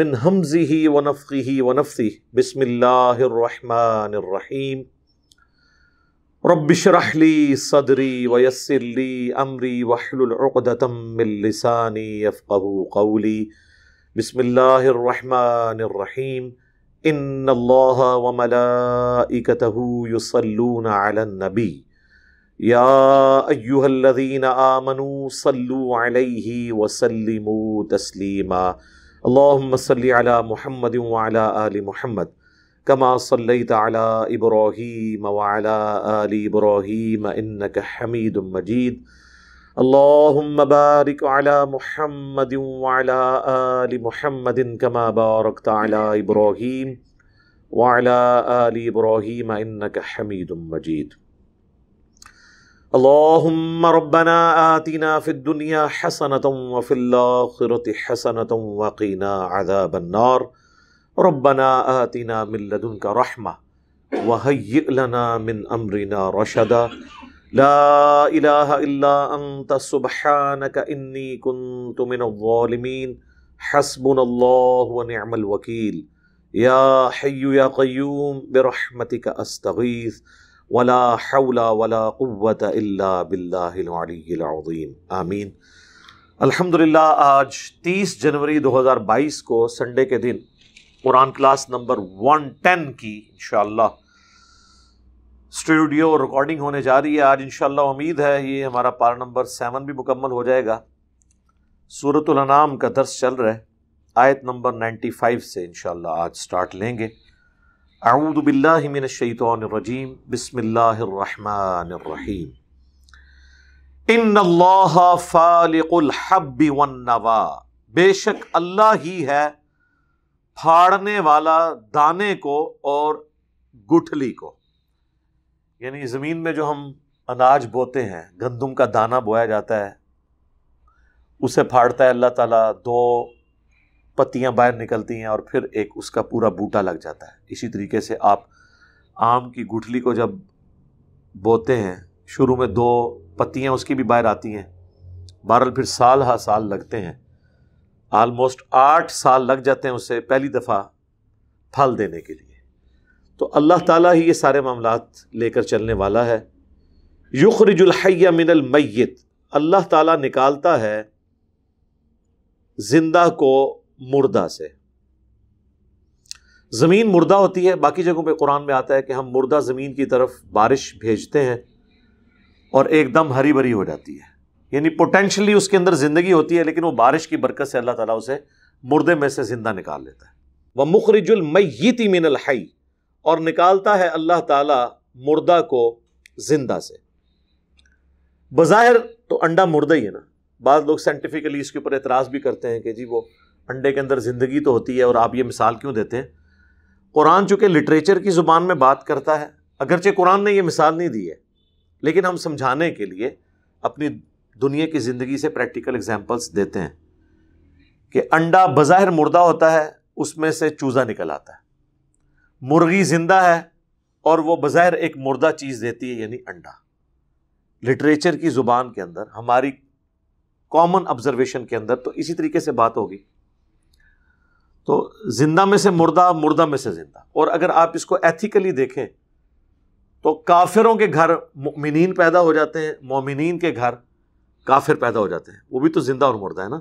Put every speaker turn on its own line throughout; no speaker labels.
من همزه ونفخه ونفثه بسم الله الرحمن الرحيم رب اشرح لي صدري ويسر لي امري واحلل عقدة من لساني يفقه قولي بسم الله الرحمن الرحيم ان الله وملائكته يصلون على النبي يا ايها الذين امنوا صلوا عليه وسلموا تسليما अल्लाम अला महमद आल महमद कमा सल्लैत अला इब्राहीम वाला आल इब्राहीम इन्नक हमीद मजीद अल्लाहुम्म बारिक अला मुहम्मद वाला आल मुहम्मद कमा बारकत अला इब्राहीम वाला आल इब्राहीम इन्नक हमीद मजीद अल्लाहुम्म रब्बना आतिना फिद दुनिया हसनतम व फिल आखिरति हसनतम व क़िना अज़ाबन्नार रब्बना आतिना मिन लदुनका रहमा व हय्यि लना मिन अमरिना रशदा ला इलाहा इल्ला अंत सुब्हानका इन्नी कुंतु मिनज़ ज़ालिमीन हस्बुनल्लाहु व नि'मल वकील या हय्यु या क़य्यूम बिरहमतिका अस्तगीथ वला हौला वला क़ुवत इल्ला बिल्लाहिल आमीन अल्हम्दुलिल्लाह आज 30 जनवरी 2022 को संडे के दिन कुरान क्लास नंबर 110 की इन स्टूडियो रिकॉर्डिंग होने जा रही है आज इन उम्मीद है ये हमारा पारा नंबर सेवन भी मुकम्मल हो जाएगा सूरतुल अनाम का दर्स चल रहा है आयत नंबर 95 से इन आज स्टार्ट लेंगे أعوذ بالله من الشيطان الرجيم بسم الله الرحمن الرحيم إن الله فالق الحب والنوى बेशक अल्लाह ही है फाड़ने वाला दाने को और गुठली को यानी ज़मीन में जो हम अनाज बोते हैं गंदम का दाना बोया जाता है उसे फाड़ता है अल्लाह ताला दो पत्तियां बाहर निकलती हैं और फिर एक उसका पूरा बूटा लग जाता है इसी तरीके से आप आम की गुठली को जब बोते हैं शुरू में दो पत्तियां उसकी भी बाहर आती हैं बहरहाल फिर साल हा साल लगते हैं आलमोस्ट आठ साल लग जाते हैं उसे पहली दफ़ा फल देने के लिए तो अल्लाह ताला ही ये सारे मामला लेकर चलने वाला है युखरजुलहैया मिनल मैत अल्लाह ताला निकालता है जिंदा को मुर्दा से ज़मीन मुर्दा होती है बाकी जगहों पे कुरान में आता है कि हम मुर्दा ज़मीन की तरफ बारिश भेजते हैं और एकदम हरी भरी हो जाती है यानी पोटेंशली उसके अंदर ज़िंदगी होती है लेकिन वो बारिश की बरकत से अल्लाह ताला उसे मुर्दे में से ज़िंदा निकाल लेता है वह मुखरिजुल मैती मिनल हई और निकालता है अल्लाह ताला मुर्दा को ज़िंदा से बज़ाहिर तो अंडा मुर्दा ही है ना बाद लोग साइंटिफिकली इसके ऊपर एतराज़ भी करते हैं कि जी वो अंडे के अंदर ज़िंदगी तो होती है और आप ये मिसाल क्यों देते हैं कुरान चूँकि लिटरेचर की ज़ुबान में बात करता है अगरचे कुरान ने यह मिसाल नहीं दी है लेकिन हम समझाने के लिए अपनी दुनिया की ज़िंदगी से प्रैक्टिकल एग्जाम्पल्स देते हैं कि अंडा बज़ाहिर मुर्दा होता है उसमें से चूज़ा निकल आता है मुर्गी ज़िंदा है और वह बज़ाहिर एक मुर्दा चीज़ देती है यानी अंडा लिटरेचर की ज़ुबान के अंदर हमारी कॉमन ऑब्जर्वेशन के अंदर तो इसी तरीके से बात होगी तो जिंदा में से मुर्दा मुर्दा में से जिंदा और अगर आप इसको एथिकली देखें तो काफिरों के घर मोमिन पैदा हो जाते हैं मोमिन के घर काफिर पैदा हो जाते हैं वो भी तो जिंदा और मुर्दा है ना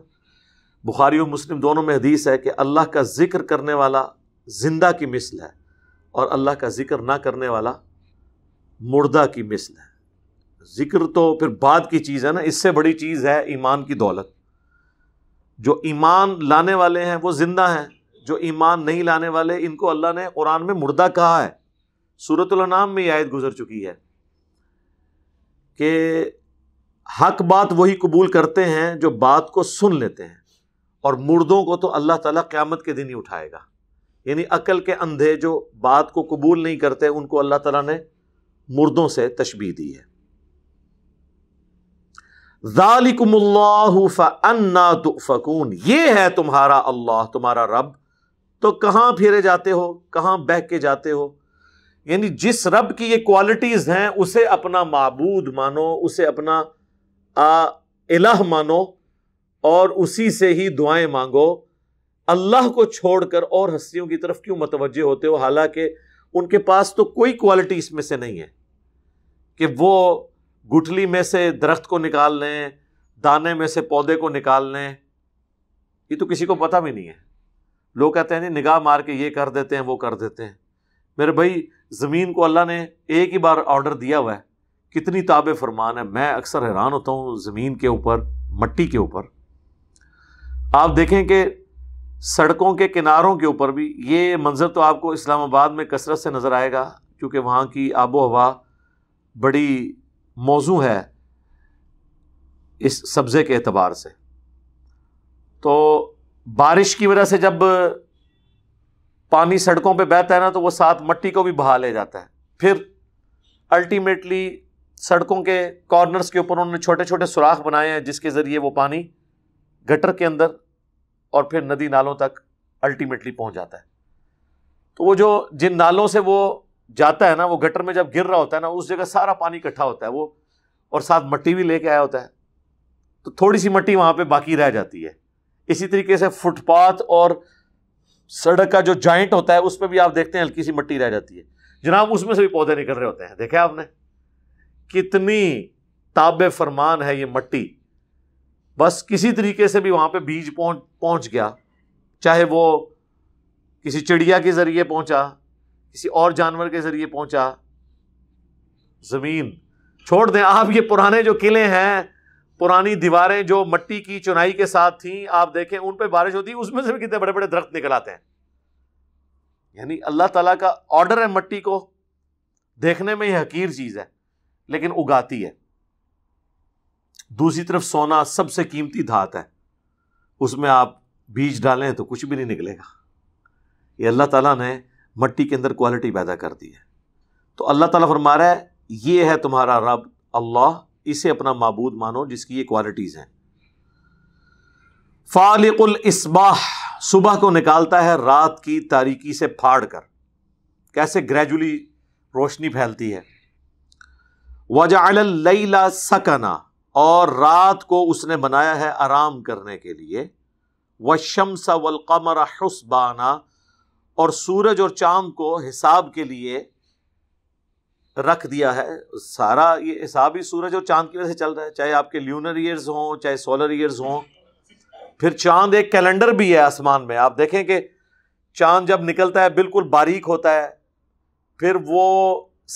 बुखारी और मुस्लिम दोनों में हदीस है कि अल्लाह का जिक्र करने वाला जिंदा की मिसल है और अल्लाह का जिक्र ना करने वाला मुर्दा की मिसल है जिक्र तो फिर बाद की चीज़ है ना इससे बड़ी चीज़ है ईमान की दौलत जो ईमान लाने वाले हैं वो जिंदा हैं जो ईमान नहीं लाने वाले इनको अल्लाह ने कुरान में मुर्दा कहा है सूरतुलनाम में आयत गुजर चुकी है कि हक बात वही कबूल करते हैं जो बात को सुन लेते हैं और मुर्दों को तो अल्लाह ताला क़्यामत के दिन ही उठाएगा यानी अकल के अंधे जो बात को कबूल नहीं करते उनको अल्लाह तला ने मुर्दों से तशबी दी है जालिकुमल्लाहु फन्ना तुफकून ये है तुम्हारा अल्लाह तुम्हारा रब तो कहां फेरे जाते हो कहां बह के जाते हो यानी जिस रब की ये क्वालिटीज़ हैं उसे अपना मबूद मानो उसे अपना आ, इलाह मानो और उसी से ही दुआएं मांगो अल्लाह को छोड़कर और हस्तियों की तरफ क्यों मतवजे होते हो हालांकि उनके पास तो कोई क्वालिटी इसमें से नहीं है कि वो गुठली में से दरख्त को निकाल लें दाने में से पौधे को निकाल लें ये तो किसी को पता भी नहीं है लोग कहते हैं जी निगाह मार के ये कर देते हैं वो कर देते हैं मेरे भाई ज़मीन को अल्लाह ने एक ही बार ऑर्डर दिया हुआ है कितनी ताब फरमान है मैं अक्सर हैरान होता हूँ ज़मीन के ऊपर मट्टी के ऊपर आप देखें कि सड़कों के किनारों के ऊपर भी ये मंज़र तो आपको इस्लामाबाद में कसरत से नज़र आएगा क्योंकि वहाँ की आबो हवा बड़ी मौजू है इस सब्ज़े के अतबार से तो बारिश की वजह से जब पानी सड़कों पे बहता है ना तो वो साथ मट्टी को भी बहा ले जाता है फिर अल्टीमेटली सड़कों के कॉर्नर्स के ऊपर उन्होंने छोटे छोटे सुराख बनाए हैं जिसके ज़रिए वो पानी गटर के अंदर और फिर नदी नालों तक अल्टीमेटली पहुंच जाता है तो वो जो जिन नालों से वो जाता है ना वो गटर में जब गिर रहा होता है ना उस जगह सारा पानी इकट्ठा होता है वो और साथ मट्टी भी लेके आया होता है तो थोड़ी सी मट्टी वहाँ पर बाकी रह जाती है इसी तरीके से फुटपाथ और सड़क का जो जॉइंट होता है उसमें भी आप देखते हैं हल्की सी मट्टी रह जाती है जनाब उसमें से भी पौधे निकल रहे होते हैं देखा आपने कितनी ताब फरमान है ये मट्टी बस किसी तरीके से भी वहां पे बीज पहुंच पहुंच गया चाहे वो किसी चिड़िया के ज़रिए पहुंचा किसी और जानवर के ज़रिए पहुंचा ज़मीन छोड़ दें आप ये पुराने जो किले हैं पुरानी दीवारें जो मट्टी की चुनाई के साथ थी आप देखें उन पर बारिश होती उसमें से भी कितने बड़े बड़े दरख्त निकल आते हैं यानी अल्लाह तला का ऑर्डर है मट्टी को देखने में यह हकीर चीज़ है लेकिन उगाती है दूसरी तरफ सोना सबसे कीमती धात है उसमें आप बीज डालें तो कुछ भी नहीं निकलेगा ये अल्लाह ताला ने मट्टी के अंदर क्वालिटी पैदा कर दी है तो अल्लाह ताला फरमा रहा है ये है तुम्हारा रब अल्लाह इसे अपना मबूद मानो जिसकी ये क्वालिटीज़ हैं फालिकुल इसबाह सुबह को निकालता है रात की तारीकी से फाड़ कर कैसे ग्रेजुअली रोशनी फैलती है वजाला सकना और रात को उसने बनाया है आराम करने के लिए व शमसा वलकमर हसबाना और सूरज और चांद को हिसाब के लिए रख दिया है सारा ये हिसाब ही सूरज और चांद की वजह से चल रहा है चाहे आपके ल्यूनर ईयर्स हों चाहे सोलर ईयर्स हों फिर चांद एक कैलेंडर भी है आसमान में आप देखें कि चांद जब निकलता है बिल्कुल बारीक होता है फिर वो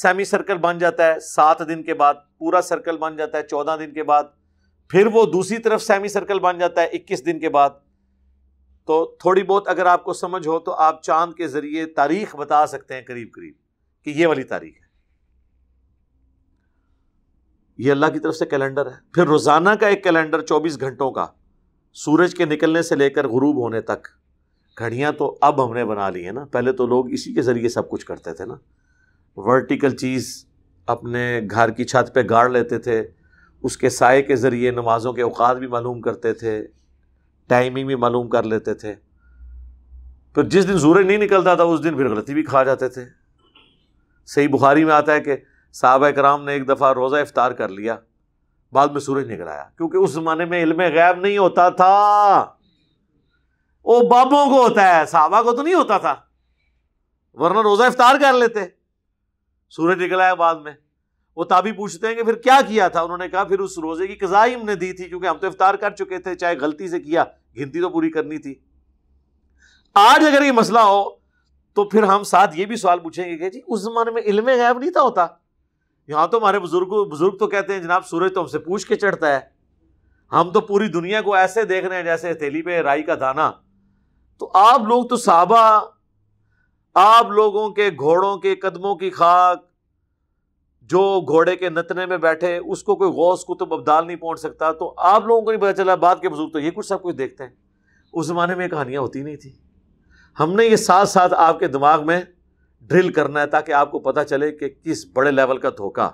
सेमी सर्कल बन जाता है सात दिन के बाद पूरा सर्कल बन जाता है चौदह दिन के बाद फिर वो दूसरी तरफ सेमी सर्कल बन जाता है इक्कीस दिन के बाद तो थोड़ी बहुत अगर आपको समझ हो तो आप चांद के ज़रिए तारीख बता सकते हैं करीब करीब कि ये वाली तारीख ये अल्लाह की तरफ से कैलेंडर है फिर रोज़ाना का एक कैलेंडर 24 घंटों का सूरज के निकलने से लेकर गुरूब होने तक घड़ियाँ तो अब हमने बना ली है ना पहले तो लोग इसी के ज़रिए सब कुछ करते थे ना वर्टिकल चीज़ अपने घर की छत पर गाड़ लेते थे उसके साय के ज़रिए नमाज़ों के अवकात भी मालूम करते थे टाइमिंग भी मालूम कर लेते थे फिर जिस दिन सूरज नहीं निकलता था उस दिन फिर गलती भी खा जाते थे सही बुखारी में आता है कि साहब कराम ने एक दफ़ा रोज़ा इफ्तार कर लिया बाद में सूरज निकल आया क्योंकि उस ज़माने में इलम गैब नहीं होता था वो बाबों को होता है साहबा को तो नहीं होता था वरना रोज़ा इफ्तार कर लेते सूरज निकल आया बाद में वो ताबी पूछते हैं कि फिर क्या किया था उन्होंने कहा फिर उस रोज़े की कज़ाई हमने दी थी क्योंकि हम तो इफ्तार कर चुके थे चाहे गलती से किया गिनती तो पूरी करनी थी आज अगर ये मसला हो तो फिर हम साथ ये भी सवाल पूछेंगे कि जी उस ज़माने में इलम गैब नहीं था होता यहाँ तो हमारे बुजुर्ग बुजुर्ग तो कहते हैं जनाब सूरज तो हमसे पूछ के चढ़ता है हम तो पूरी दुनिया को ऐसे देख रहे हैं जैसे हथेली पे राई का दाना तो आप लोग तो साबा आप लोगों के घोड़ों के कदमों की खाक जो घोड़े के नतने में बैठे उसको कोई गौस कुतुब बबदाल नहीं पहुंच सकता तो आप लोगों को नहीं पता चला बाद के बुजुर्ग तो ये कुछ सब कुछ देखते हैं उस ज़माने में कहानियाँ होती नहीं थी हमने ये साथ साथ आपके दिमाग में ड्रिल करना है ताकि आपको पता चले कि किस बड़े लेवल का धोखा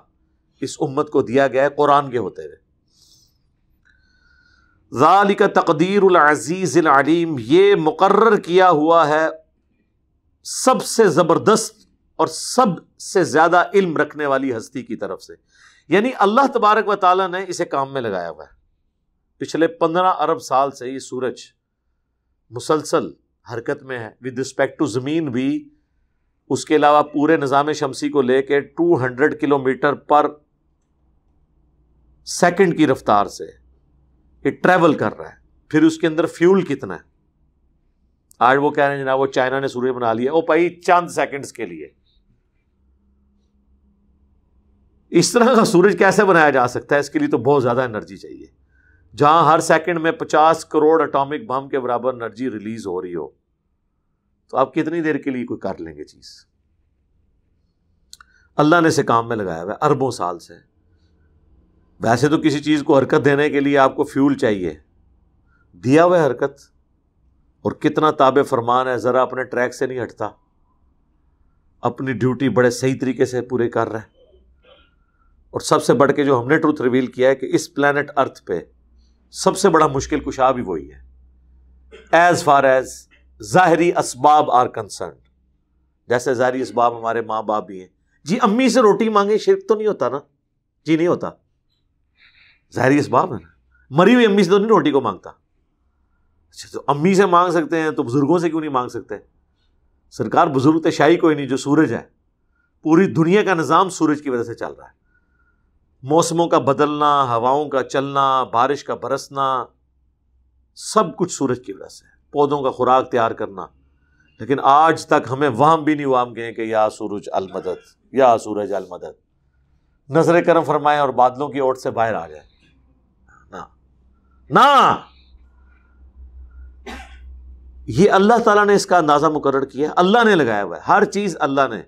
इस उम्मत को दिया गया है कुरान के होते हुए ज़ालिक तकदीरज़ीज़ अलीम ये मुकर किया हुआ है सबसे ज़बरदस्त और सबसे ज़्यादा इल्म रखने वाली हस्ती की तरफ से यानी अल्लाह तबारक व ताली ने इसे काम में लगाया हुआ है पिछले पंद्रह अरब साल से ये सूरज मुसलसल हरकत में है विद रिस्पेक्ट टू ज़मीन भी उसके अलावा पूरे निज़ाम शमसी को लेके हंड्रेड किलोमीटर पर सेकेंड की रफ्तार से ये ट्रेवल कर रहा है फिर उसके अंदर फ्यूल कितना है आज वो कह रहे हैं जनाब वो चाइना ने सूर्य बना लिया वो भाई चंद सेकेंड्स के लिए इस तरह का सूरज कैसे बनाया जा सकता है इसके लिए तो बहुत ज़्यादा एनर्जी चाहिए जहां हर सेकंड में 50 करोड़ एटॉमिक बम के बराबर एनर्जी रिलीज हो रही हो तो आप कितनी देर के लिए कोई कर लेंगे चीज़ अल्लाह ने इसे काम में लगाया हुआ अरबों साल से वैसे तो किसी चीज़ को हरकत देने के लिए आपको फ्यूल चाहिए दिया हुआ हरकत और कितना ताबे फरमान है ज़रा अपने ट्रैक से नहीं हटता अपनी ड्यूटी बड़े सही तरीके से पूरे कर रहा है और सबसे बढ़ के जो हमने ट्रूथ रिवील किया है कि इस प्लानट अर्थ पे सबसे बड़ा मुश्किल कुशा भी वही है एज़ फार एज़ ज़ाहरी इसबाब आर कंसर्न जैसे ज़ाहरी इसबाब हमारे माँ बाप भी हैं जी अम्मी से रोटी मांगे शिरक तो नहीं होता ना जी नहीं होता ज़ाहरी इसबाब है ना मरी हुई अम्मी से तो नहीं रोटी को मांगता अच्छा तो अम्मी से मांग सकते हैं तो बुज़ुर्गों से क्यों नहीं मांग सकते सरकार बुज़ुर्ग तो शाही कोई नहीं जो सूरज है पूरी दुनिया का निज़ाम सूरज की वजह से चल रहा है मौसमों का बदलना हवाओं का चलना बारिश का बरसना सब कुछ सूरज की वजह से है पौधों का खुराक तैयार करना लेकिन आज तक हमें वहम भी नहीं वाम हम कि या सूरज अलमदत या सूरज अलमदत नजर करम फरमाए और बादलों की ओर से बाहर आ जाए ना ना ये अल्लाह तला ने इसका अंदाज़ा मुकर किया अल्लाह ने लगाया हुआ है हर चीज़ अल्लाह ने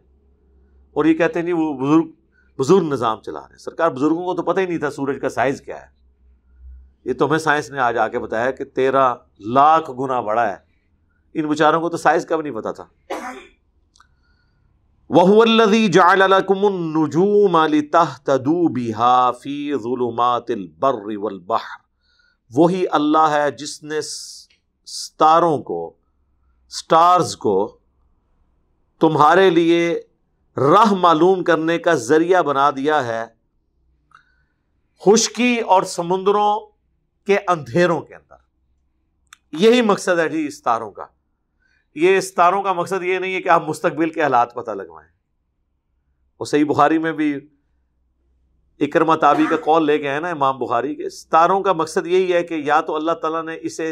और ये कहते नहीं वो बुज़ुर्ग बुज़ुर्ग निज़ाम चला रहे सरकार बुज़ुर्गों को तो पता ही नहीं था सूरज का साइज़ क्या है ये तुम्हें तो साइंस ने आज आके बताया कि तेरह लाख गुना बड़ा है इन विचारों को तो साइंस का भी नहीं पता था वहुअल्लजी जालकुमनजूम तहतदू बिहा फ़ी ज़ुलुमातिल बर्र वल बहर वही अल्लाह है जिसने तारों को स्टार्स को तुम्हारे लिए राह मालूम करने का ज़रिया बना दिया है खुश्की और समुद्रों के अंधेरों के अंदर यही मकसद है जी इस तारों का ये तारों का मकसद ये नहीं है कि आप मुस्तकबिल के हालात पता लगवाएं और सही बुखारी में भी इकरमा ताबी का कौल ले गए ना इमाम बुखारी के तारों का मकसद यही है कि या तो अल्लाह ताला ने इसे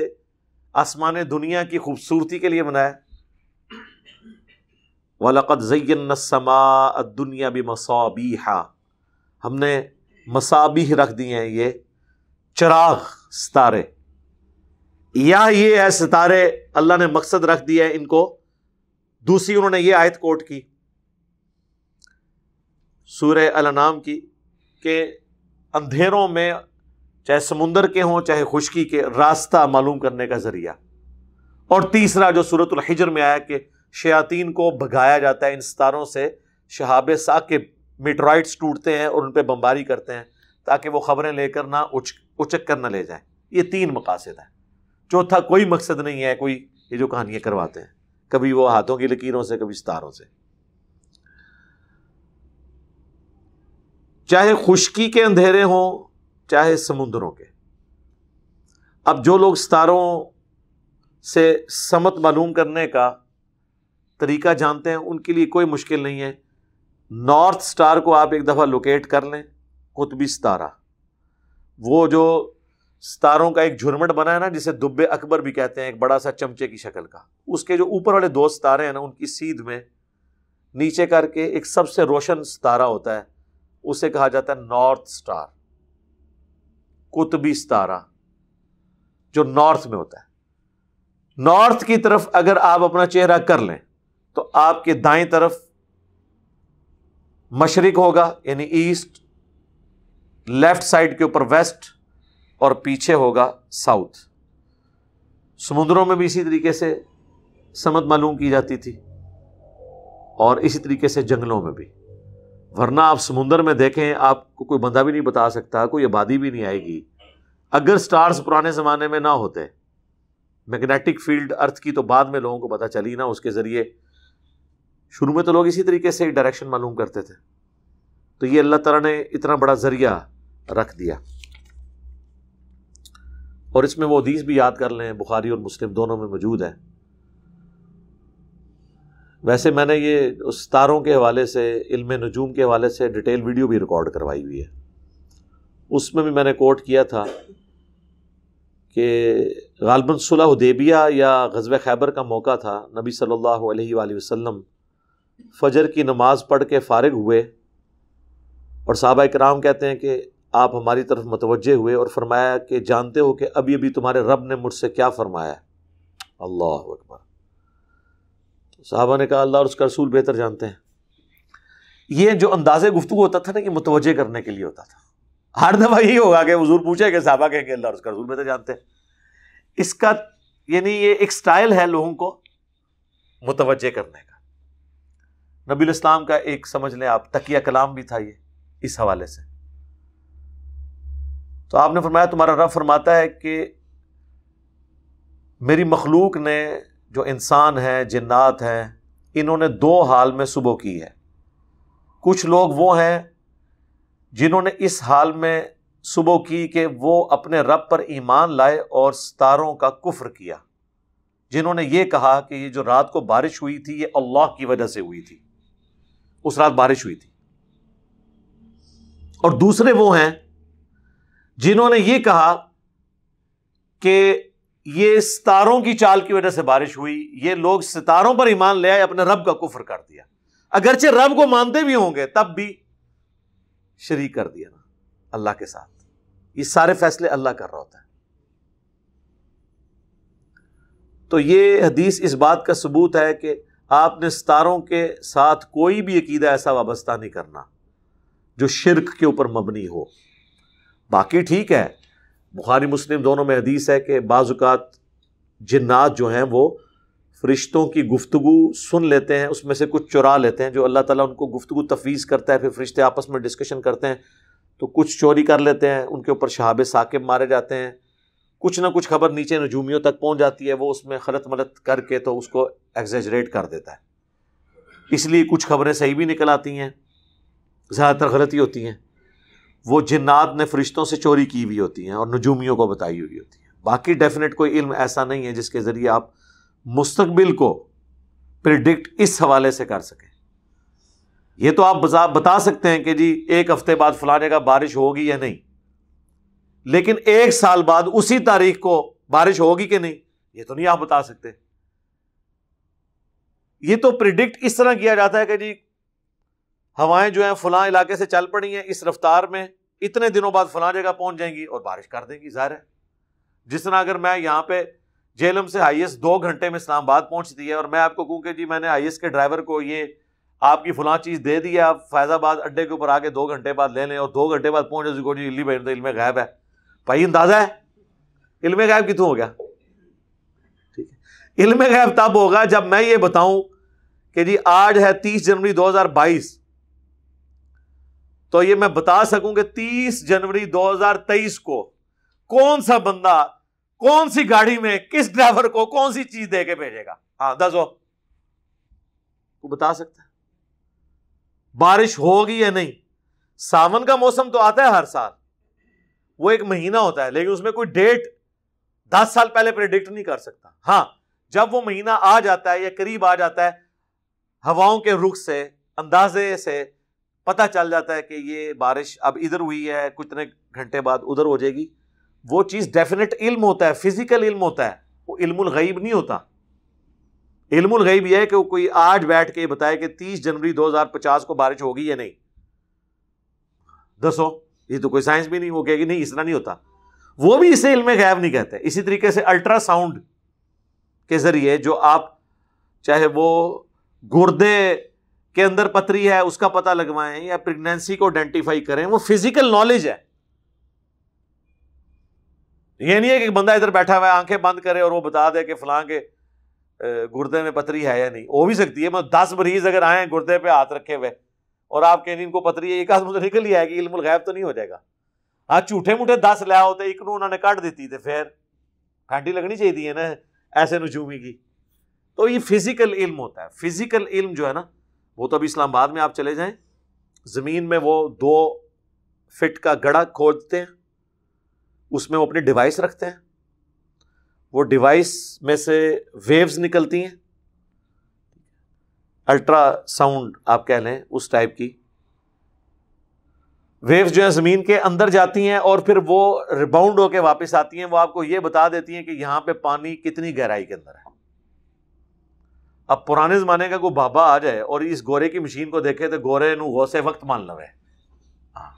आसमान दुनिया की खूबसूरती के लिए बनाया वालकत जयन समा दुनिया भी मसाबी हमने मसाबी रख दिए हैं ये चराग सितारे या ये है सितारे अल्लाह ने मकसद रख दिया है इनको दूसरी उन्होंने ये आयत कोट की सूर्य नाम की के अंधेरों में चाहे समुंदर के हों चाहे खुशकी के रास्ता मालूम करने का ज़रिया और तीसरा जो सूरत हिजर में आया कि शयातीन को भगाया जाता है इन सितारों से शहाब साकिब मेट्रॉइड्स टूटते हैं और उन पर बमबारी करते हैं ताकि वो ख़बरें लेकर ना उछ वो चक्कर ना ले जाए ये तीन मकासद हैं चौथा कोई मकसद नहीं है कोई ये जो कहानियाँ करवाते हैं कभी वो हाथों की लकीरों से कभी सितारों से चाहे खुश्की के अंधेरे हों चाहे समुद्रों के अब जो लोग सितारों से समत मालूम करने का तरीका जानते हैं उनके लिए कोई मुश्किल नहीं है नॉर्थ स्टार को आप एक दफ़ा लोकेट कर लें कुतबी सितारा वो जो सितारों का एक झुरमट बना है ना जिसे दुब्बे अकबर भी कहते हैं एक बड़ा सा चमचे की शक्ल का उसके जो ऊपर वाले दो सितारे हैं ना उनकी सीध में नीचे करके एक सबसे रोशन सितारा होता है उसे कहा जाता है नॉर्थ स्टार कुतबी सितारा जो नॉर्थ में होता है नॉर्थ की तरफ अगर आप अपना चेहरा कर लें तो आपके दाएं तरफ मशरक होगा यानी ईस्ट लेफ्ट साइड के ऊपर वेस्ट और पीछे होगा साउथ समुद्रों में भी इसी तरीके से समत मालूम की जाती थी और इसी तरीके से जंगलों में भी वरना आप समुंदर में देखें आपको कोई बंदा भी नहीं बता सकता कोई आबादी भी नहीं आएगी अगर स्टार्स पुराने ज़माने में ना होते मैग्नेटिक फील्ड अर्थ की तो बाद में लोगों को पता चली ना उसके ज़रिए शुरू में तो लोग इसी तरीके से डायरेक्शन मालूम करते थे तो ये अल्लाह तला ने इतना बड़ा ज़रिया रख दिया और इसमें वो हदीस भी याद कर लें बुखारी और मुस्लिम दोनों में मौजूद है वैसे मैंने ये उस सितारों के हवाले से इल्म नजूम के हवाले से डिटेल वीडियो भी रिकॉर्ड करवाई हुई है उसमें भी मैंने कोट किया था कि गालबन सुलह हुदेबिया या गजब खैबर का मौका था नबी सल्लल्लाहु अलैहि वसल्लम फ़जर की नमाज़ पढ़ के फ़ारग हुए और साहबा कराम कहते हैं कि आप हमारी तरफ मतवजह हुए और फरमाया कि जानते हो कि अभी अभी तुम्हारे रब ने मुझसे क्या फरमाया अल्लाह अकबर तो साहबा ने कहा अल्लाह और उसका रसूल बेहतर जानते हैं ये जो अंदाजे गुफ्तु होता था ना कि मुतवजह करने के लिए होता था हर दफ़ा यही होगा कि हजूर पूछे कि साहबा कहेंगे अल्लाह और उसका रसूल बेहतर जानते हैं इसका यानी ये एक स्टाइल है लोगों को मुतवजह करने का नबी का एक समझ लें आप तकिया कलाम भी था ये इस हवाले से तो आपने फरमाया तुम्हारा रब फरमाता है कि मेरी मखलूक ने जो इंसान हैं जन्ात हैं इन्होंने दो हाल में सुबह की है कुछ लोग वो हैं जिन्होंने इस हाल में सुबह की कि वो अपने रब पर ईमान लाए और सितारों का कुफ्र किया जिन्होंने ये कहा कि ये जो रात को बारिश हुई थी ये अल्लाह की वजह से हुई थी उस रात बारिश हुई थी और दूसरे वो हैं जिन्होंने ये कहा कि ये सितारों की चाल की वजह से बारिश हुई ये लोग सितारों पर ईमान ले आए अपने रब का कुफर कर दिया अगरचे रब को मानते भी होंगे तब भी शरीक कर दिया ना अल्लाह के साथ ये सारे फैसले अल्लाह कर रहा होता है तो ये हदीस इस बात का सबूत है कि आपने सितारों के साथ कोई भी अकीदा ऐसा वाबस्ता नहीं करना जो शिरक के ऊपर मबनी हो बाकी ठीक है बुखारी मुस्लिम दोनों में हदीस है कि बाज़ात जन्ात जो हैं वो फरिश्तों की गुफ्तु सुन लेते हैं उसमें से कुछ चुरा लेते हैं जो अल्लाह ताला उनको गुफ्तु तफवीज़ करता है फिर फरिश्ते आपस में डिस्कशन करते हैं तो कुछ चोरी कर लेते हैं उनके ऊपर शहाब साकिब मारे जाते हैं कुछ ना कुछ खबर नीचे नजूमियों तक पहुँच जाती है वो उसमें खलत मलत करके तो उसको एग्जेजरेट कर देता है इसलिए कुछ खबरें सही भी निकल आती हैं ज़्यादातर गलती होती हैं वो जिन्नात ने फरिश्तों से चोरी की हुई होती हैं और नजूमियों को बताई हुई होती है बाकी डेफिनेट कोई इल्म ऐसा नहीं है जिसके ज़रिए आप मुस्तबिल को प्रिडिक्ट इस हवाले से कर सकें यह तो आप बता सकते हैं कि जी एक हफ्ते बाद फलाने का बारिश होगी या नहीं लेकिन एक साल बाद उसी तारीख को बारिश होगी कि नहीं ये तो नहीं आप बता सकते ये तो प्रिडिक्ट इस तरह किया जाता है कि जी हवाएं जो है फला इलाके से चल पड़ी हैं इस रफ्तार में इतने दिनों बाद फला जगह पहुंच जाएंगी और बारिश कर देंगी ज़ाहिर है जिस तरह अगर मैं यहाँ पे जेलम से आई दो घंटे में इस्लामाबाद पहुँचती है और मैं आपको कहूँ कि जी मैंने आई के ड्राइवर को ये आपकी फलां चीज़ दे दी है आप फैज़ाबाद अड्डे के ऊपर आके दो घंटे बाद ले लें और दो घंटे बाद पहुँच जिसको जी इली भाई इलम गायब है भाई अंदाज़ा है इलम गायब कितों हो गया ठीक है इलम गायब तब होगा जब मैं ये बताऊँ कि जी आज है तीस जनवरी दो हज़ार बाईस तो ये मैं बता सकूं कि 30 जनवरी 2023 को कौन सा बंदा कौन सी गाड़ी में किस ड्राइवर को कौन सी चीज दे के भेजेगा हाँ दसो तू बता सकता है बारिश होगी या नहीं सावन का मौसम तो आता है हर साल वो एक महीना होता है लेकिन उसमें कोई डेट दस साल पहले प्रिडिक्ट नहीं कर सकता हाँ जब वो महीना आ जाता है या करीब आ जाता है हवाओं के रुख से अंदाजे से पता चल जाता है कि ये बारिश अब इधर हुई है कुछ घंटे बाद उधर हो जाएगी वो चीज़ डेफिनेट इल्म होता है फिजिकल इल्म होता है वो इल्मुल गईब नहीं होता इल्मुल गईब यह है कि कोई आज बैठ के बताए कि 30 जनवरी 2050 को बारिश होगी या नहीं दसो ये तो कोई साइंस भी नहीं हो गया कि नहीं इस तरह नहीं होता वो भी इसे इल्म गैब नहीं कहते इसी तरीके से अल्ट्रासाउंड के ज़रिए जो आप चाहे वो गुर्दे के अंदर पथरी है उसका पता लगवाएं या प्रेगनेंसी को आइडेंटिफाई करें वो फिजिकल नॉलेज है ये नहीं है कि बंदा इधर बैठा हुआ है आंखें बंद करे और वो बता दे कि फलां के गुर्दे में पथरी है या नहीं हो भी सकती है मतलब दस मरीज अगर आए गुर्दे पे हाथ रखे हुए और आप कहें इनको पथरी है एक हाथ मुझे तो निकल ही आएगी इल्मुल गैब तो नहीं हो जाएगा हाँ झूठे मूठे दस लिया होते एक उन्होंने काट दी थे फिर घंटी लगनी चाहिए ना ऐसे नजूमी की तो ये फिजिकल इल्म होता है फिजिकल इल्म जो है ना वो तो अभी इस्लामाबाद में आप चले जाएं ज़मीन में वो दो फिट का गड़ा खोदते हैं उसमें वो अपनी डिवाइस रखते हैं वो डिवाइस में से वेव्स निकलती हैं अल्ट्रासाउंड आप कह लें उस टाइप की वेव्स जो है ज़मीन के अंदर जाती हैं और फिर वो रिबाउंड होकर वापस आती हैं वो आपको ये बता देती हैं कि यहाँ पे पानी कितनी गहराई के अंदर है अब पुराने ज़माने का कोई बाबा आ जाए और इस गोरे की मशीन को देखे तो गोरे गौसे वक्त मान लवे हाँ।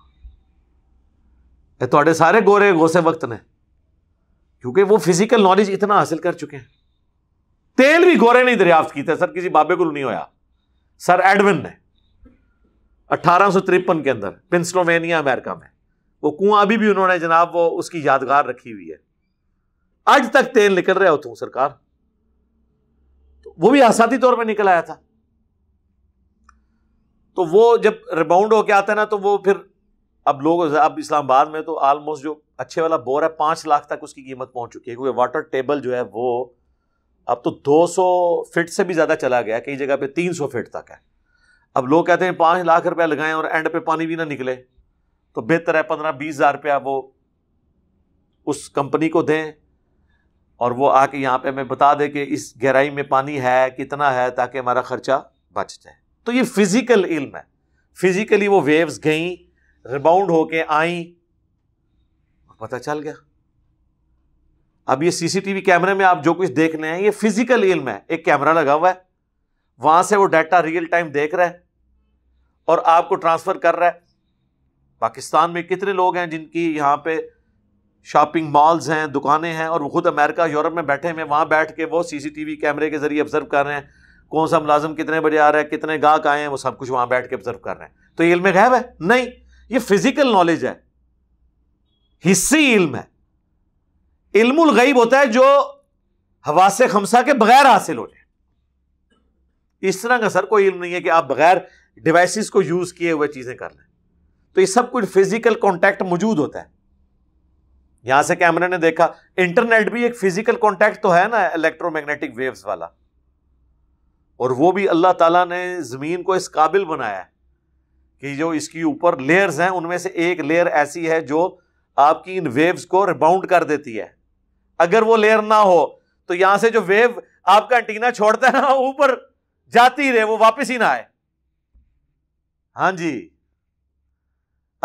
ये थोड़े सारे गोरे गौसे वक्त ने क्योंकि वो फिजिकल नॉलेज इतना हासिल कर चुके हैं तेल भी गोरे नहीं दरियाफ्त किया सर किसी बाबे को नहीं होया सर एडविन ने अठारह तिरपन के अंदर पेंसिलोवेनिया अमेरिका में वो कुआं अभी भी उन्होंने जनाब वो उसकी यादगार रखी हुई है आज तक तेल निकल रहा हो तुम सरकार वो भी आसादी तौर पर निकल आया था तो वो जब रिबाउंड होके आता है ना तो वो फिर अब लोग अब इस्लामाबाद में तो ऑलमोस्ट जो अच्छे वाला बोर है पांच लाख तक उसकी कीमत पहुंच चुकी है क्योंकि वाटर टेबल जो है वो अब तो 200 फिट से भी ज़्यादा चला गया कई जगह पे 300 फिट तक है अब लोग कहते हैं पांच लाख रुपया लगाएं और एंड पे पानी भी ना निकले तो बेहतर है पंद्रह बीस हज़ार रुपया वो उस कंपनी को दें और वो आके यहाँ पे हमें बता दे कि इस गहराई में पानी है कितना है ताकि हमारा खर्चा बच जाए तो ये फिज़िकल इल्म है फिज़िकली वो वेव्स गई रिबाउंड होके आई और पता चल गया अब ये सीसीटीवी कैमरे में आप जो कुछ देख रहे हैं ये फिज़िकल इल्म है एक कैमरा लगा हुआ है वहां से वो डाटा रियल टाइम देख रहा है और आपको ट्रांसफ़र कर रहा है पाकिस्तान में कितने लोग हैं जिनकी यहां पे शॉपिंग मॉल्स हैं दुकानें हैं और वो खुद अमेरिका यूरोप में बैठे हुए वहाँ बैठ के वो सी सी टी वी कैमरे के ज़रिए ऑब्जर्व कर रहे हैं कौन सा मुलाजम कितने बजे आ रहे हैं कितने गाहक आए हैं वो सब कुछ वहाँ बैठ के ऑब्जर्व कर रहे हैं तो ये इल्म गैब है नहीं ये फिजिकल नॉलेज है हिस्सी इल्म है उल गईब होता है जो हवा से खमसा के बगैर हासिल हो जाए इस तरह का सर कोई इल्म नहीं है कि आप बगैर डिवाइसेस को यूज़ किए हुए चीज़ें कर लें तो ये सब कुछ फिजिकल कॉन्टैक्ट मौजूद होता है यहां से कैमरे ने देखा इंटरनेट भी एक फिजिकल कॉन्टेक्ट तो है ना इलेक्ट्रोमैग्नेटिक वेव्स वाला और वो भी अल्लाह ताला ने ज़मीन को इस काबिल बनाया है कि जो इसकी ऊपर लेयर्स हैं उनमें से एक लेयर ऐसी है जो आपकी इन वेव्स को रिबाउंड कर देती है अगर वो लेयर ना हो तो यहां से जो वेव आपका एंटीना छोड़ता है ना ऊपर जाती रहे वो वापस ही ना आए हां जी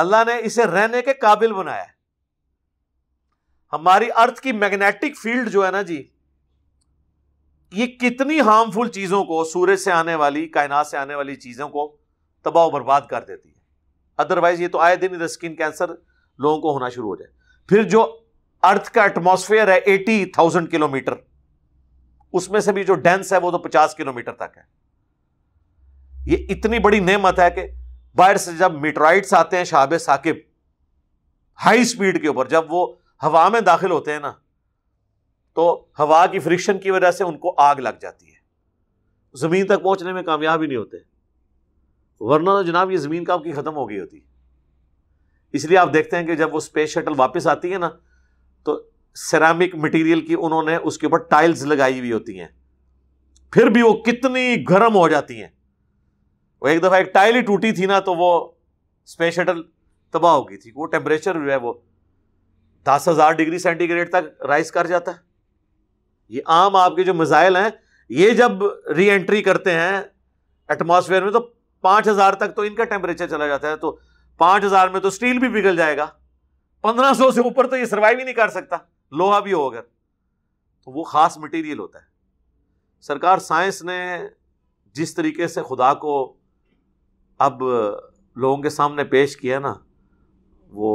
अल्लाह ने इसे रहने के काबिल बनाया हमारी अर्थ की मैग्नेटिक फील्ड जो है ना जी ये कितनी हार्मफुल चीजों को सूरज से आने वाली कायनात से आने वाली चीजों को तबाह बर्बाद कर देती है अदरवाइज ये तो आए दिन इधर स्किन कैंसर लोगों को होना शुरू हो जाए फिर जो अर्थ का एटमोसफेयर है एटी थाउजेंड किलोमीटर उसमें से भी जो डेंस है वो तो पचास किलोमीटर तक है ये इतनी बड़ी नेमत है कि बाहर से जब मीटराइट्स आते हैं शाहबे साकिब हाई स्पीड के ऊपर जब वो हवा में दाखिल होते हैं ना तो हवा की फ्रिक्शन की वजह से उनको आग लग जाती है ज़मीन तक पहुंचने में कामयाब ही नहीं होते वरना तो जनाब ये ज़मीन का आपकी ख़त्म हो गई होती इसलिए आप देखते हैं कि जब वो स्पेस शटल वापस आती है ना तो सेरामिक मटेरियल की उन्होंने उसके ऊपर टाइल्स लगाई हुई होती हैं फिर भी वो कितनी गर्म हो जाती हैं वो एक दफ़ा एक टाइल ही टूटी थी ना तो वो स्पेस शटल तबाह हो गई थी वो टेम्परेचर जो है वो दस हजार डिग्री सेंटीग्रेड तक राइस कर जाता है ये आम आपके जो मिज़ाइल हैं ये जब री एंट्री करते हैं एटमोसफेयर में तो पाँच हज़ार तक तो इनका टेम्परेचर चला जाता है तो पाँच हज़ार में तो स्टील भी पिघल जाएगा पंद्रह सौ से ऊपर तो ये सर्वाइव ही नहीं कर सकता लोहा भी हो अगर तो वो ख़ास मटीरियल होता है सरकार साइंस ने जिस तरीके से खुदा को अब लोगों के सामने पेश किया ना वो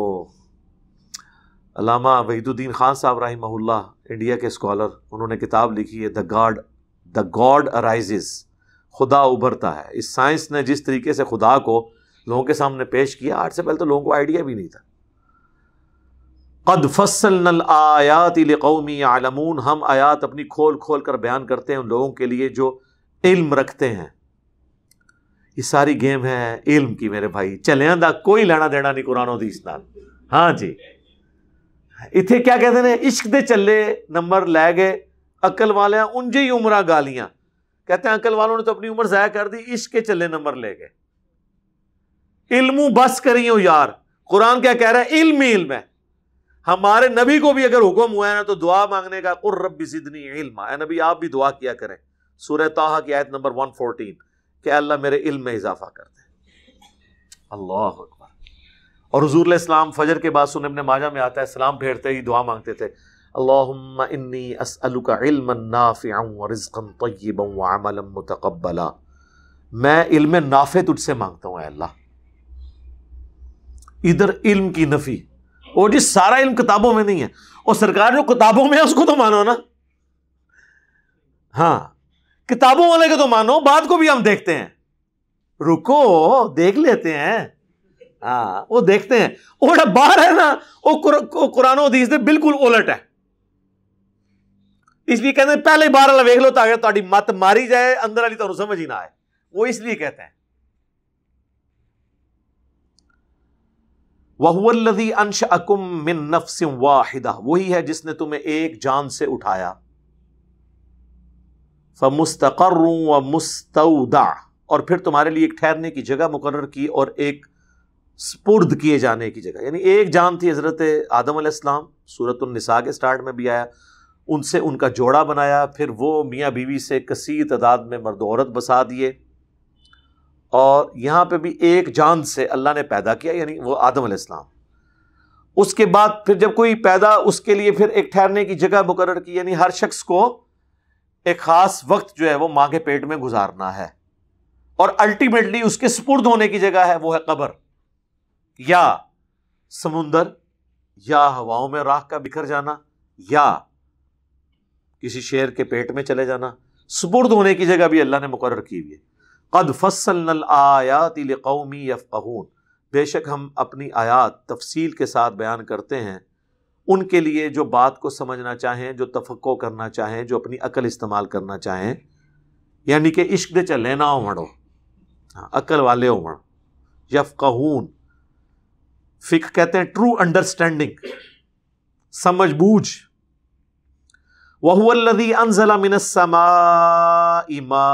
अलामा वहीदुद्दीन खान साहब रही इंडिया के स्कॉलर उन्होंने किताब लिखी है द गाड द गॉड अराइजेस खुदा उभरता है इस साइंस ने जिस तरीके से खुदा को लोगों के सामने पेश किया आठ से पहले तो लोगों को आइडिया भी नहीं था कद फसल आयात कौमी आलमून हम आयात अपनी खोल खोल कर बयान करते हैं उन लोगों के लिए जो इल्म रखते हैं ये सारी गेम है इल्म की मेरे भाई चलें कोई लेना देना नहीं कुरान दी नाल हाँ जी इतने क्या कहते हैं इश्क दे चले नंबर लै गए अकल ਵਾਲਿਆਂ ਉੰਜੇ ही ਉਮਰਾਂ गालियां कहते हैं अकल वालों ने तो अपनी उम्र ज़ाया कर दी इश्क के चले नंबर ले गए इल्मू बस करिए यार कुरान क्या कह रहा है इल्म ही इल्म है हमारे नबी को भी अगर हुक्म हुआ है ना तो दुआ मांगने का कुर रब जिदनी इल्म है नबी आप भी दुआ किया करें सूर्य ताहा की आयत नंबर 114 के अल्लाह मेरे इल्म में इजाफा कर दे अल्लाह और हजूर इस्लाम फजर के बाद सुन अपने माजा में आता है इस्लाम फेरते ही दुआ मांगते थे इन्नी मैं इल्म नाफे तुझसे मांगता हूँ अल्लाह इधर इल्म की नफ़ी और जी सारा इल्म किताबों में नहीं है और सरकार जो किताबों में है उसको तो मानो ना हाँ किताबों वाले को तो मानो बाद को भी हम देखते हैं रुको देख लेते हैं हाँ वो देखते हैं ओड़ा बाहर है ना वो कुर, कुरान हदीस दे बिल्कुल उलट है इसलिए कहते हैं पहले बार वाला वेख लो ताकि ਤੁਹਾਡੀ ਮਤ ਮਾਰੀ ਜਾਏ ਅੰਦਰ ਵਾਲੀ ਤੁਹਾਨੂੰ ਸਮਝ ਹੀ ਨਾ ਆਏ वो इसलिए कहते हैं वहुअल्लदी अंश अकुम मिन नफ्स वाहिदा वही है जिसने तुम्हें एक जान से उठाया फमुस्तकर व मुस्तौदा और फिर तुम्हारे लिए एक ठहरने की जगह मुकर की और एक स्पुर्द किए जाने की जगह यानी एक जान थी हज़रत आदम सूरत सूरतनिसा के स्टार्ट में भी आया उनसे उनका जोड़ा बनाया फिर वो मियाँ बीवी से कसी तादाद में मर्द औरत बसा दिए और यहाँ पर भी एक जान से अल्लाह ने पैदा किया यानी वह आदम आसमाम उसके बाद फिर जब कोई पैदा उसके लिए फिर एक ठहरने की जगह मुकर की यानी हर शख्स को एक ख़ास वक्त जो है वो माँ के पेट में गुजारना है और अल्टीमेटली उसके स्पुर्द होने की जगह है वो है कब्र या समुंदर या हवाओं में राख का बिखर जाना या किसी शेर के पेट में चले जाना सुपुर्द होने की जगह भी अल्लाह ने मुकर की हुई है कद फसल आयात कौमी यफ़ून बेशक हम अपनी आयात तफसील के साथ बयान करते हैं उनके लिए जो बात को समझना चाहें जो तफक्को करना चाहें जो अपनी अकल इस्तेमाल करना चाहें यानी कि इश्क दे चलें ना उमड़ो हाँ अकल वाले उमड़ो यफ़ून फिक कहते हैं ट्रू अंडरस्टैंडिंग समझ बूझ वहुअल्लदी अनजला मिनसमा इमा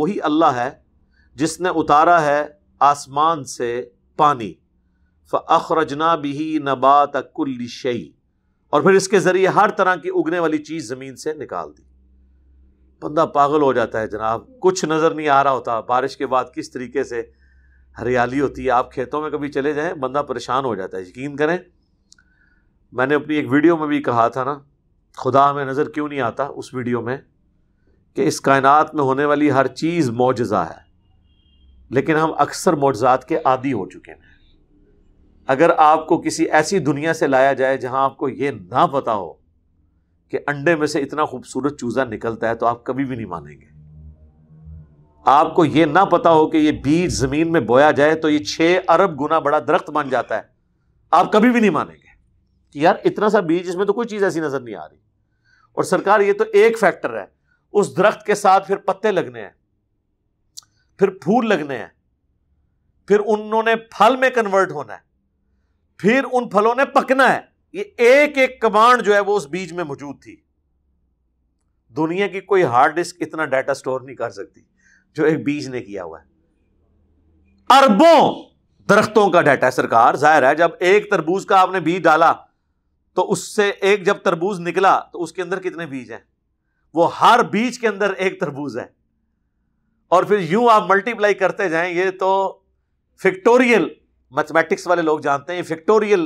वही अल्लाह है जिसने उतारा है आसमान से पानी अखरजना बिही नबात कुल्लशई और फिर इसके ज़रिए हर तरह की उगने वाली चीज़ ज़मीन से निकाल दी बंदा पागल हो जाता है जनाब कुछ नज़र नहीं आ रहा होता बारिश के बाद किस तरीके से हरियाली होती है आप खेतों में कभी चले जाएं बंदा परेशान हो जाता है यकीन करें मैंने अपनी एक वीडियो में भी कहा था ना खुदा हमें नज़र क्यों नहीं आता उस वीडियो में कि इस कायनात में होने वाली हर चीज़ मुजज़ा है लेकिन हम अक्सर मुआजात के आदि हो चुके हैं अगर आपको किसी ऐसी दुनिया से लाया जाए जहां आपको ये ना पता हो कि अंडे में से इतना खूबसूरत चूज़ा निकलता है तो आप कभी भी नहीं मानेंगे आपको यह ना पता हो कि ये बीज जमीन में बोया जाए तो यह छह अरब गुना बड़ा दरख्त बन जाता है आप कभी भी नहीं मानेंगे कि यार इतना सा बीज इसमें तो कोई चीज़ ऐसी नज़र नहीं आ रही और सरकार ये तो एक फैक्टर है उस दरख्त के साथ फिर पत्ते लगने हैं फिर फूल लगने हैं फिर उन्होंने फल में कन्वर्ट होना है फिर उन फलों ने पकना है ये एक एक कमांड जो है वो उस बीज में मौजूद थी दुनिया की कोई हार्ड डिस्क इतना डाटा स्टोर नहीं कर सकती जो एक बीज ने किया हुआ है अरबों दरख्तों का डाटा है सरकार जाहिर है जब एक तरबूज का आपने बीज डाला तो उससे एक जब तरबूज निकला तो उसके अंदर कितने बीज हैं वो हर बीज के अंदर एक तरबूज है और फिर यूं आप मल्टीप्लाई करते जाएं ये तो फिक्टोरियल मैथमेटिक्स वाले लोग जानते हैं फिक्टोरियल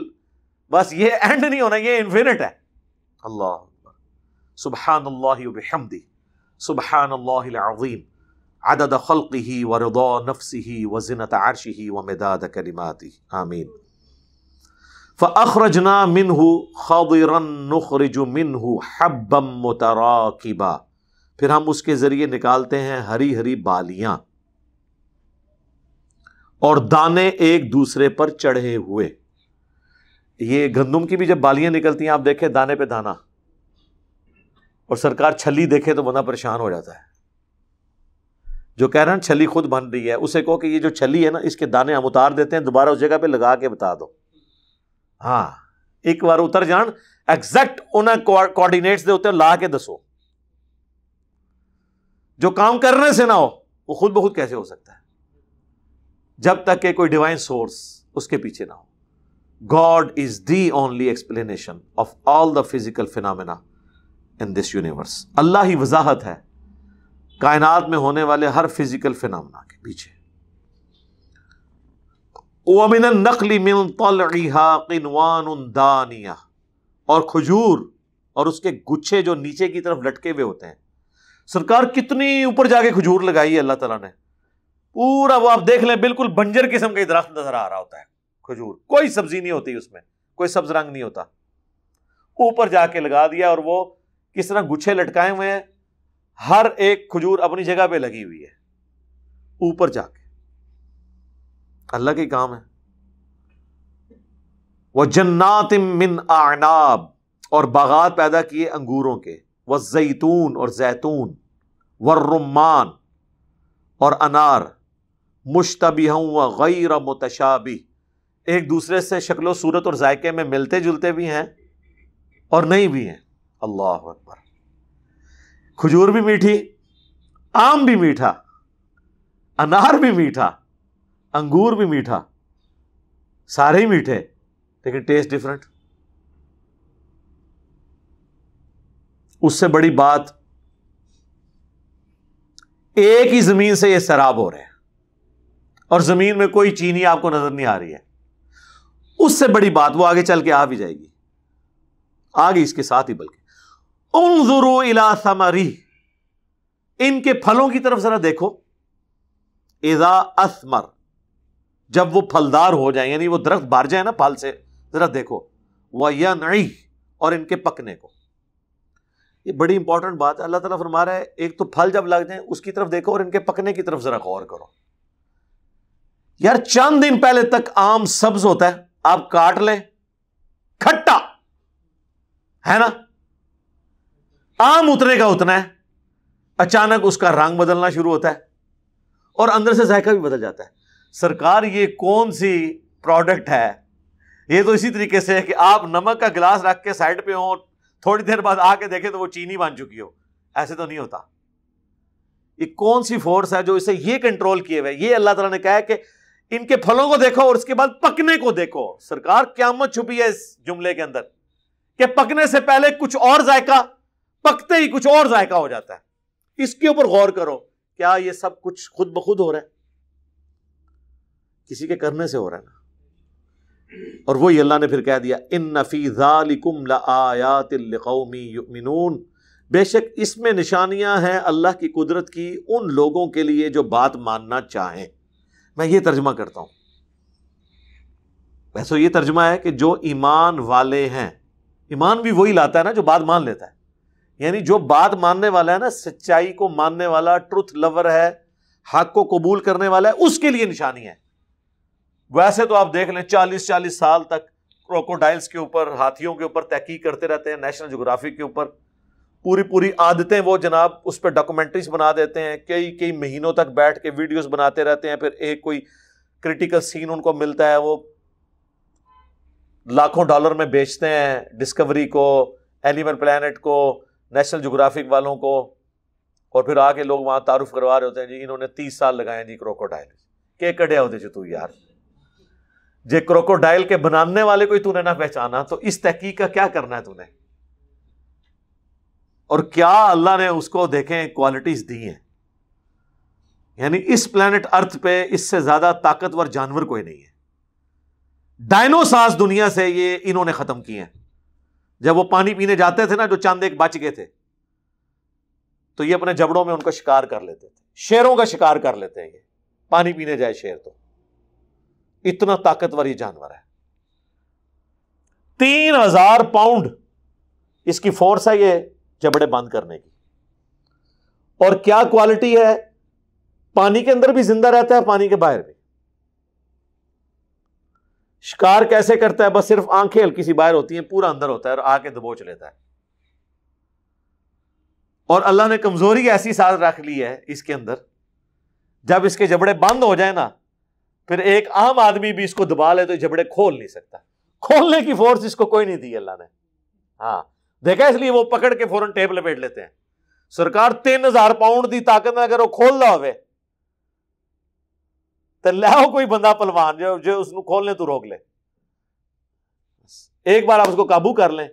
बस ये एंड नहीं होना ये इन्फिनिट है अल्लाह सुबहान अल्लाह अदद खल्क ही व रदौ नफ्स ही व जिनत आरश ही व मदाद कलिमाती आमीन फ़रजना मिन हो खबरज मिन हो हब्बम फिर हम उसके ज़रिए निकालते हैं हरी हरी बालियां और दाने एक दूसरे पर चढ़े हुए ये गंदम की भी जब बालियां निकलती हैं आप देखें दाने पे दाना और सरकार छली देखे तो बंदा परेशान हो जाता है जो हैं छली खुद बन रही है उसे कहो कि ये जो छली है ना इसके दाने हम उतार देते हैं दोबारा उस जगह पे लगा के बता दो हाँ एक बार उतर जान एग्जैक्ट उन्हें कोऑर्डिनेट्स दे उतर ला के दसो जो काम करने से ना हो वो खुद बहुत कैसे हो सकता है जब तक के कोई डिवाइन सोर्स उसके पीछे ना हो God is the only explanation of all the physical phenomena in this universe अल्लाह ही वजाहत है कायनात में होने वाले हर फिजिकल फिनमना के पीछे वमिन नकली मिन तलवान दानिया और खजूर और उसके गुच्छे जो नीचे की तरफ लटके हुए होते हैं सरकार कितनी ऊपर जाके खजूर लगाई है अल्लाह तला ने पूरा वो आप देख लें बिल्कुल बंजर किस्म का दरख्त नजर आ रहा होता है खजूर कोई सब्जी नहीं होती उसमें कोई सब्ज रंग नहीं होता ऊपर जाके लगा दिया और वो किस तरह गुच्छे लटकाए हुए हैं हर एक खजूर अपनी जगह पे लगी हुई है ऊपर जाके अल्लाह के काम है वह जन्नात मिन आनाब और बागात पैदा किए अंगूरों के वह जैतून और जैतून व रुमान और अनार मुशतबी व गैर मतशाबी एक दूसरे से शक्लो सूरत और जायके में मिलते जुलते भी हैं और नहीं भी हैं अल्लाह अकबर खजूर भी मीठी आम भी मीठा अनार भी मीठा अंगूर भी मीठा सारे ही मीठे लेकिन टेस्ट डिफरेंट उससे बड़ी बात एक ही जमीन से ये शराब हो रहे हैं और जमीन में कोई चीनी आपको नजर नहीं आ रही है उससे बड़ी बात वो आगे चल के आ भी जाएगी आगे इसके साथ ही बल्कि उन जुरू इला इनके फलों की तरफ जरा देखो इजा असमर जब वो फलदार हो जाए यानी वो दरख्त बाहर जाए ना फल से जरा देखो वह या नई और इनके पकने को ये बड़ी इंपॉर्टेंट बात है अल्लाह तला फरमा रहा है एक तो फल जब लग जाए उसकी तरफ देखो और इनके पकने की तरफ जरा गौर करो यार चंद दिन पहले तक आम सब्ज होता है आप काट लें खट्टा है ना आम उतने का उतना है अचानक उसका रंग बदलना शुरू होता है और अंदर से जायका भी बदल जाता है सरकार ये कौन सी प्रोडक्ट है ये तो इसी तरीके से है कि आप नमक का गिलास रख के साइड पे हो थोड़ी देर बाद आके देखें तो वो चीनी बन चुकी हो ऐसे तो नहीं होता ये कौन सी फोर्स है जो इसे ये कंट्रोल किए हुए ये अल्लाह तला ने कहा है कि इनके फलों को देखो और उसके बाद पकने को देखो सरकार क्यामत छुपी है इस जुमले के अंदर कि पकने से पहले कुछ और जायका पकते ही कुछ और जायका हो जाता है इसके ऊपर गौर करो क्या ये सब कुछ खुद ब खुद हो रहा है किसी के करने से हो रहा है ना और वही अल्लाह ने फिर कह दिया इन नफ़ीज़ालिकुम बेशक इसमें निशानियां हैं अल्लाह की कुदरत की उन लोगों के लिए जो बात मानना चाहें मैं ये तर्जमा करता हूं वैसे ये तर्जमा है कि जो ईमान वाले हैं ईमान भी वही लाता है ना जो बात मान लेता है यानी जो बात मानने वाला है ना सच्चाई को मानने वाला ट्रुथ लवर है हक को कबूल करने वाला है उसके लिए निशानी है वैसे तो आप देख लें चालीस चालीस साल तक क्रोकोडाइल्स के ऊपर हाथियों के ऊपर तहकीक करते रहते हैं नेशनल जोग्राफी के ऊपर पूरी पूरी आदतें वो जनाब उस पर डॉक्यूमेंट्रीज बना देते हैं कई कई महीनों तक बैठ के वीडियोस बनाते रहते हैं फिर एक कोई क्रिटिकल सीन उनको मिलता है वो लाखों डॉलर में बेचते हैं डिस्कवरी को एनिमल प्लानट को नेशनल जोग्राफिक वालों को और फिर आके लोग वहाँ तारुफ करवा रहे होते हैं जी इन्होंने तीस साल लगाए जी क्रोकोडाइल के कटे होते जी तू यार जे क्रोकोडाइल के बनाने वाले को ही तूने ना पहचाना तो इस तहकीक का क्या करना है तूने और क्या अल्लाह ने उसको देखे क्वालिटीज दी है यानी इस प्लेनेट अर्थ पे इससे ज्यादा ताकतवर जानवर कोई नहीं है डायनोसार्स दुनिया से ये इन्होंने खत्म किए हैं जब वो पानी पीने जाते थे ना जो चांद एक बच गए थे तो ये अपने जबड़ों में उनका शिकार कर लेते थे शेरों का शिकार कर लेते हैं ये पानी पीने जाए शेर तो इतना ताकतवर ये जानवर है तीन हजार पाउंड इसकी फोर्स है ये जबड़े बंद करने की और क्या क्वालिटी है पानी के अंदर भी जिंदा रहता है पानी के बाहर भी शिकार कैसे करता है बस सिर्फ आंखें हल्की सी बाहर होती हैं पूरा अंदर होता है और आके दबोच लेता है और अल्लाह ने कमजोरी ऐसी साथ रख ली है इसके अंदर जब इसके जबड़े बंद हो जाए ना फिर एक आम आदमी भी इसको दबा ले तो जबड़े खोल नहीं सकता खोलने की फोर्स इसको कोई नहीं दी अल्लाह ने हाँ देखा इसलिए वो पकड़ के फौरन टेप लपेट लेते हैं सरकार तीन हजार पाउंड दी ताकत अगर वो खोल रहा हो तो लो कोई बंदा पलवान जो जो उसको खोलने तो रोक ले एक बार आप उसको काबू कर लें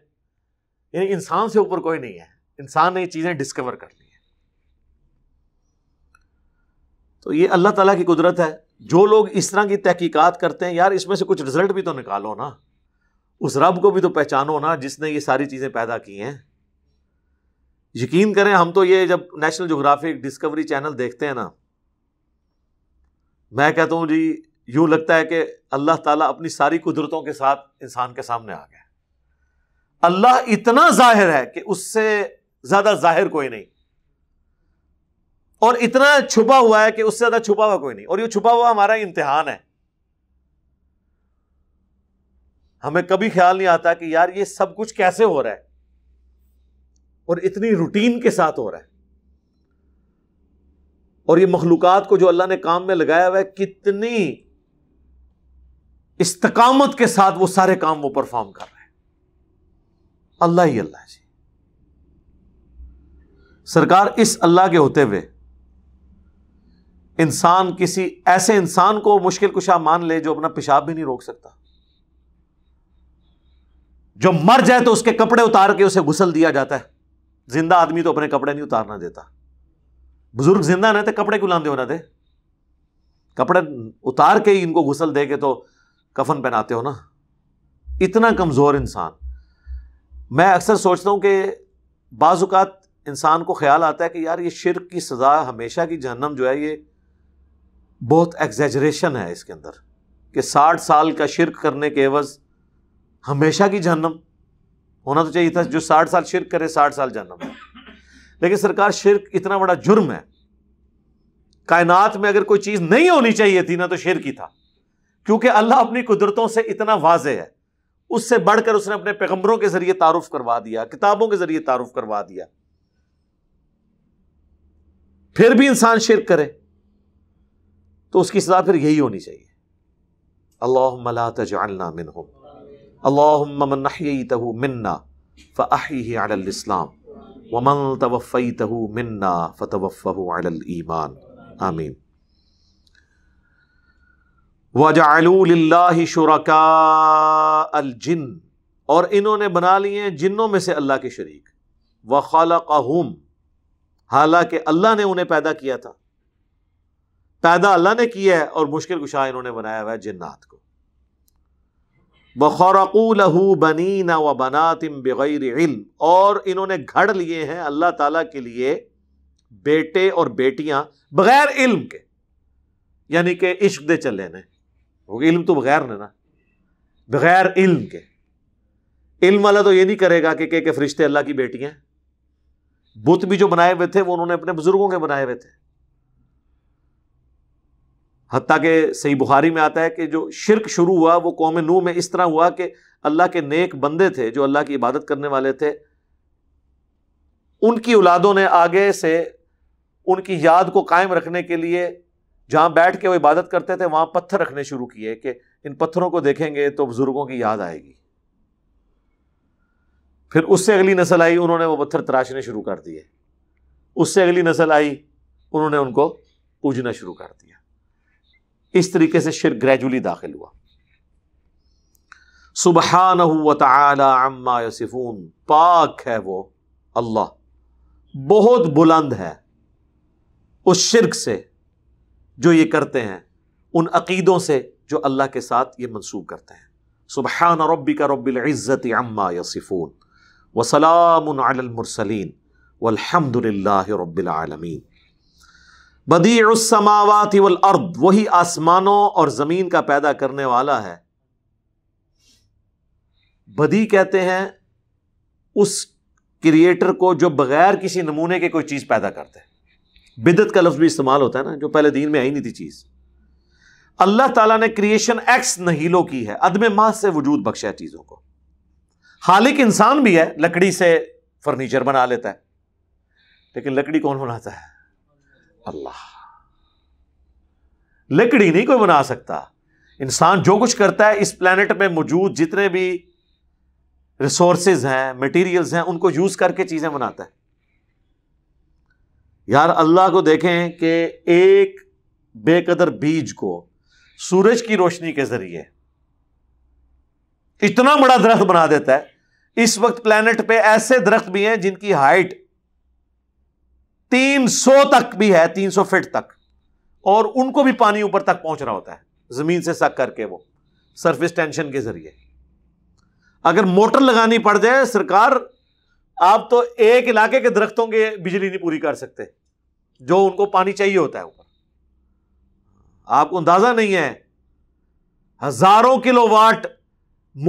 यानी इंसान से ऊपर कोई नहीं है इंसान ने ये चीजें डिस्कवर कर ली है तो ये अल्लाह तला की कुदरत है जो लोग इस तरह की तहकीकात करते हैं यार इसमें से कुछ रिजल्ट भी तो निकालो ना उस रब को भी तो पहचानो ना जिसने ये सारी चीज़ें पैदा की हैं यकीन करें हम तो ये जब नेशनल जोग्राफिक डिस्कवरी चैनल देखते हैं ना मैं कहता हूँ जी यूँ लगता है कि अल्लाह ताला अपनी सारी कुदरतों के साथ इंसान के सामने आ गया अल्लाह इतना जाहिर है कि उससे ज़्यादा जाहिर कोई नहीं और इतना छुपा हुआ है कि उससे ज़्यादा छुपा हुआ कोई नहीं और ये छुपा हुआ हमारा इम्तिहान है हमें कभी ख्याल नहीं आता कि यार ये सब कुछ कैसे हो रहा है और इतनी रूटीन के साथ हो रहा है और ये मखलूक़ात को जो अल्लाह ने काम में लगाया हुआ है कितनी इस्तकामत के साथ वो सारे काम वो परफॉर्म कर रहे हैं अल्लाह ही अल्लाह जी सरकार इस अल्लाह के होते हुए इंसान किसी ऐसे इंसान को मुश्किल कुशा मान ले जो अपना पेशाब भी नहीं रोक सकता जो मर जाए तो उसके कपड़े उतार के उसे घुसल दिया जाता है जिंदा आदमी तो अपने कपड़े नहीं उतारना देता बुजुर्ग जिंदा ना थे कपड़े क्यों लाते हो ना थे कपड़े उतार के ही इनको गुसल दे के तो कफन पहनाते हो ना इतना कमज़ोर इंसान मैं अक्सर सोचता हूँ कि बाजुकात इंसान को ख्याल आता है कि यार ये शिरक की सज़ा हमेशा की जहनम जो है ये बहुत एग्जेजरेशन है इसके अंदर कि साठ साल का शिरक करने के एवज़ हमेशा की जहनम होना तो चाहिए था जो साठ साल शिरक करे साठ साल जहनम है लेकिन सरकार शिरक इतना बड़ा जुर्म है कायनात में अगर कोई चीज़ नहीं होनी चाहिए थी ना तो शिरक ही था क्योंकि अल्लाह अपनी कुदरतों से इतना वाजे है उससे बढ़कर उसने अपने पैगम्बरों के जरिए तारुफ करवा दिया किताबों के जरिए तारुफ करवा दिया फिर भी इंसान शिरक करे तो उसकी सजा फिर यही होनी चाहिए अल्लाह तजालना मिन हम अल्लाह मन्ना फ़ाही इस्लाम वमल तवफ़ई तहु मन्ना फ़तवफ़ु ईमान आमीन वजाल शुरका अलजिन और इन्होंने बना लिए जिन्नों में से अल्लाह के शरीक व खालम हालांकि अल्लाह ने उन्हें पैदा किया था पैदा अल्लाह ने किया है और मुश्किल कुशा इन्होंने बनाया हुआ है जिन्नात को बखरकू बनीना व बनातिम बग़ैर इल्म और इन्होंने घड़ लिए हैं अल्लाह ताला के लिए बेटे और बेटियां बगैर इल्म के यानी कि इश्क दे चले ने इल्म तो बगैर ने ना बगैर इल्म के इल्म वाला तो ये नहीं करेगा कि के, के फरिश्ते अल्लाह की बेटियां बुत भी जो बनाए हुए थे वो उन्होंने अपने बुजुर्गों के बनाए हुए थे हती के सही बुखारी में आता है कि जो शिरक शुरू हुआ वो कौम नू में इस तरह हुआ कि अल्लाह के नेक बंदे थे जो अल्लाह की इबादत करने वाले थे उनकी औलादों ने आगे से उनकी याद को कायम रखने के लिए जहां बैठ के वो इबादत करते थे वहां पत्थर रखने शुरू किए कि इन पत्थरों को देखेंगे तो बुज़ुर्गों की याद आएगी फिर उससे अगली नस्ल आई उन्होंने वो पत्थर तराशने शुरू कर दिए उससे अगली नस्ल आई उन्होंने उनको पूजना शुरू कर दिया इस तरीके से शिर ग्रेजुअली दाखिल हुआ सुबह अम्मा पाक है वो अल्लाह बहुत बुलंद है उस शिरक से जो ये करते हैं उन अकीदों से जो अल्लाह के साथ ये मनसूब करते हैं सुबहान रबी का रबालज़त अम्मा यसिफून वसलामसलिन वलहमदिल्ला रबालमीन बदी वल अर्द वही आसमानों और ज़मीन का पैदा करने वाला है बदी कहते हैं उस क्रिएटर को जो बगैर किसी नमूने के कोई चीज़ पैदा करते हैं बिदत का लफ्ज़ भी इस्तेमाल होता है ना जो पहले दीन में आई नहीं थी चीज़ अल्लाह ताला ने क्रिएशन एक्स नहीलो की है अदम माह से वजूद बख्शा चीज़ों को हालिक इंसान भी है लकड़ी से फर्नीचर बना लेता है लेकिन लकड़ी कौन बनाता है अल्लाह लकड़ी नहीं कोई बना सकता इंसान जो कुछ करता है इस प्लानट में मौजूद जितने भी रिसोर्सेज हैं मटेरियल्स हैं उनको यूज करके चीजें बनाता है यार अल्लाह को देखें कि एक बेकदर बीज को सूरज की रोशनी के जरिए इतना बड़ा दरख्त बना देता है इस वक्त प्लानट पे ऐसे दरख्त भी हैं जिनकी हाइट तीन सौ तक भी है तीन सौ फिट तक और उनको भी पानी ऊपर तक पहुंच रहा होता है जमीन से सक करके वो सरफेस टेंशन के जरिए अगर मोटर लगानी पड़ जाए सरकार आप तो एक इलाके के दरख्तों के बिजली नहीं पूरी कर सकते जो उनको पानी चाहिए होता है ऊपर आपको अंदाजा नहीं है हजारों किलो वाट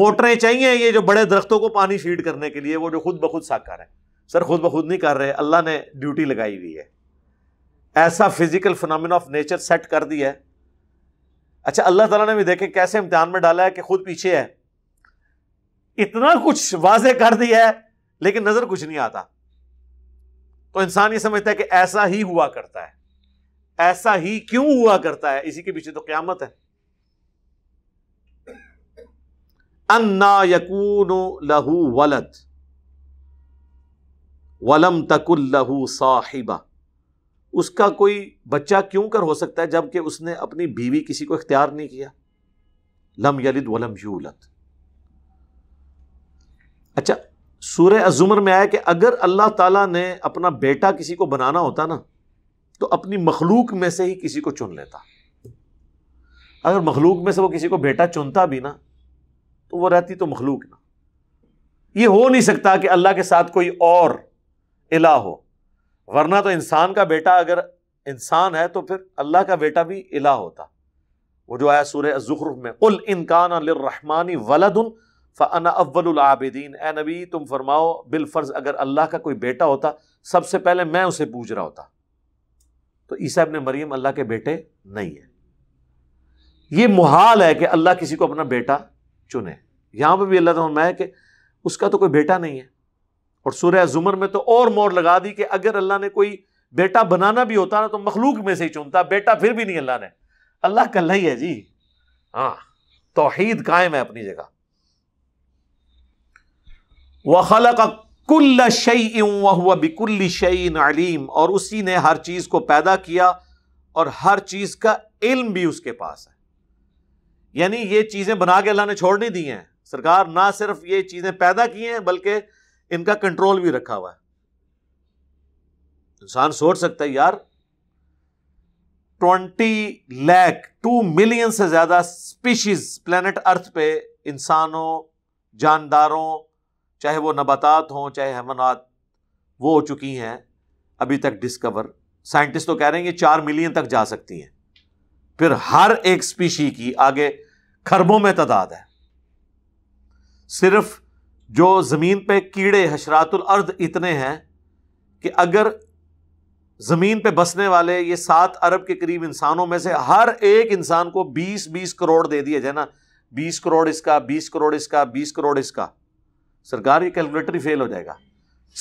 मोटरें चाहिए ये जो बड़े दरख्तों को पानी फीड करने के लिए वो जो खुद बखुद खुद साकार है सर खुद ब खुद नहीं कर रहे अल्लाह ने ड्यूटी लगाई हुई है ऐसा physical phenomenon of nature set कर दिया है अच्छा अल्लाह तला ने भी देखे कैसे इम्तिहान में डाला है कि खुद पीछे है इतना कुछ वाजे कर दिया है लेकिन नजर कुछ नहीं आता तो इंसान ये समझता है कि ऐसा ही हुआ करता है ऐसा ही क्यों हुआ करता है इसी के पीछे तो क्यामत है अन्ना यकून लहू वलत वलम तकुल्लहू साहिबा उसका कोई बच्चा क्यों कर हो सकता है जबकि उसने अपनी बीवी किसी को इख्तियार नहीं किया लम यलिद वलम यूलत अच्छा सूर्य अजुमर में आया कि अगर अल्लाह ताला ने अपना बेटा किसी को बनाना होता ना तो अपनी मखलूक में से ही किसी को चुन लेता अगर मखलूक में से वो किसी को बेटा चुनता भी ना तो वो रहती तो मखलूक ना ये हो नहीं सकता कि अल्लाह के साथ कोई और इला हो वरना तो इंसान का बेटा अगर इंसान है तो फिर अल्लाह का बेटा भी इला होता वो जो आया सूर्य जुखरूफ में कुल इनकान रहमानी वलदन फ़ना अव्वलआबदीन ए नबी तुम फरमाओ बिलफर्ज अगर अल्लाह का कोई बेटा होता सबसे पहले मैं उसे पूछ रहा होता तो ईसा इबन मरियम अल्लाह के बेटे नहीं है यह मुहाल है कि अल्लाह किसी को अपना बेटा चुने यहां पर भी अल्लाह तो मैं कि उसका तो कोई बेटा नहीं है और सूर्य जुमर में तो और मोर लगा दी कि अगर अल्लाह ने कोई बेटा बनाना भी होता ना तो मखलूक में से ही चुनता बेटा फिर भी नहीं अल्लाह ने अल्लाह का अल्लाह है जी हाँ तोहहीद कायम है अपनी जगह वखल का कुल्ल शई वह बिकुल्ली शईन अलीम और उसी ने हर चीज़ को पैदा किया और हर चीज़ का इल्म भी उसके पास है यानी ये चीज़ें बना के अल्लाह ने छोड़ नहीं दी हैं सरकार ना सिर्फ ये चीज़ें पैदा की हैं बल्कि इनका कंट्रोल भी रखा हुआ है इंसान सोच सकता है यार ट्वेंटी लैख टू मिलियन से ज्यादा स्पीशीज प्लेनेट अर्थ पे इंसानों जानदारों चाहे वो नबातात हो चाहे हैवानात वो हो चुकी हैं अभी तक डिस्कवर साइंटिस्ट तो कह रहे हैं ये चार मिलियन तक जा सकती हैं फिर हर एक स्पीशी की आगे खरबों में तादाद है सिर्फ जो ज़मीन पर कीड़े हशरातुल अर्द इतने हैं कि अगर ज़मीन पे बसने वाले ये सात अरब के करीब इंसानों में से हर एक इंसान को बीस बीस करोड़ दे दिए जाए ना बीस करोड़ इसका बीस करोड़ इसका बीस करोड़ इसका सरकार ये कैलकुलेटरी फेल हो जाएगा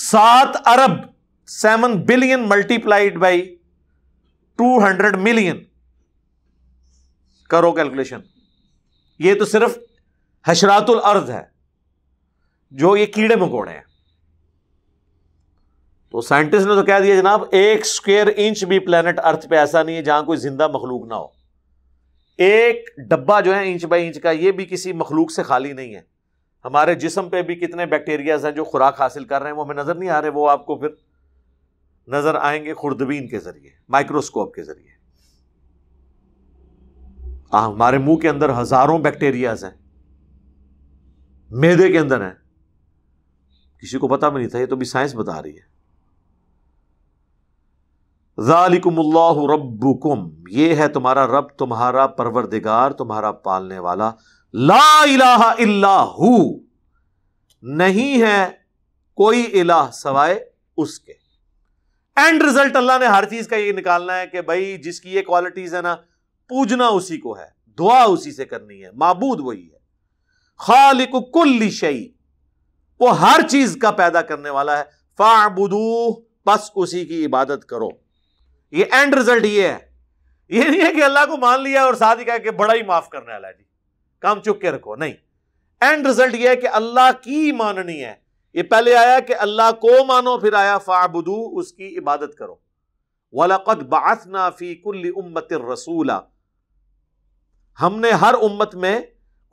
सात अरब seven billion multiplied by two hundred million करो कैलकुलेशन ये तो सिर्फ हशरातुल अर्ज है जो ये कीड़े मकोड़े हैं तो साइंटिस्ट ने तो कह दिया जनाब एक स्क्वेयर इंच भी प्लेनेट अर्थ पे ऐसा नहीं है जहां कोई जिंदा मखलूक ना हो एक डब्बा जो है इंच बाई इंच का यह भी किसी मखलूक से खाली नहीं है हमारे जिसम पे भी कितने बैक्टीरियाज हैं जो खुराक हासिल कर रहे हैं वो हमें नज़र नहीं आ रहे वो आपको फिर नज़र आएंगे खुर्दबीन के ज़रिए माइक्रोस्कोप के ज़रिए हमारे मुंह के अंदर हज़ारों बैक्टीरियाज हैं मेदे के अंदर हैं किसी को पता भी नहीं था ये तो भी साइंस बता रही है जालिकुमल्लाह रब्बुकुम ये है तुम्हारा रब तुम्हारा परवरदिगार तुम्हारा पालने वाला ला इलाहा इल्ला हु नहीं है कोई इलाह सवाए उसके एंड रिजल्ट अल्लाह ने हर चीज का ये निकालना है कि भाई जिसकी ये क्वालिटीज है ना पूजना उसी को है दुआ उसी से करनी है माबूद वही है खालिक कुल्ली शई वो हर चीज का पैदा करने वाला है फाबुदू बस उसी की इबादत करो ये एंड रिजल्ट ये है ये नहीं है कि अल्लाह को मान लिया और साथ ही कहा कि बड़ा ही माफ करने वाला है जी काम चुप के रखो नहीं एंड रिजल्ट ये है कि अल्लाह की माननी है ये पहले आया कि अल्लाह को मानो फिर आया फाबुदू उसकी इबादत करो वलकद बासना नाफी कुल्ली उम्मत रसूला हमने हर उम्मत में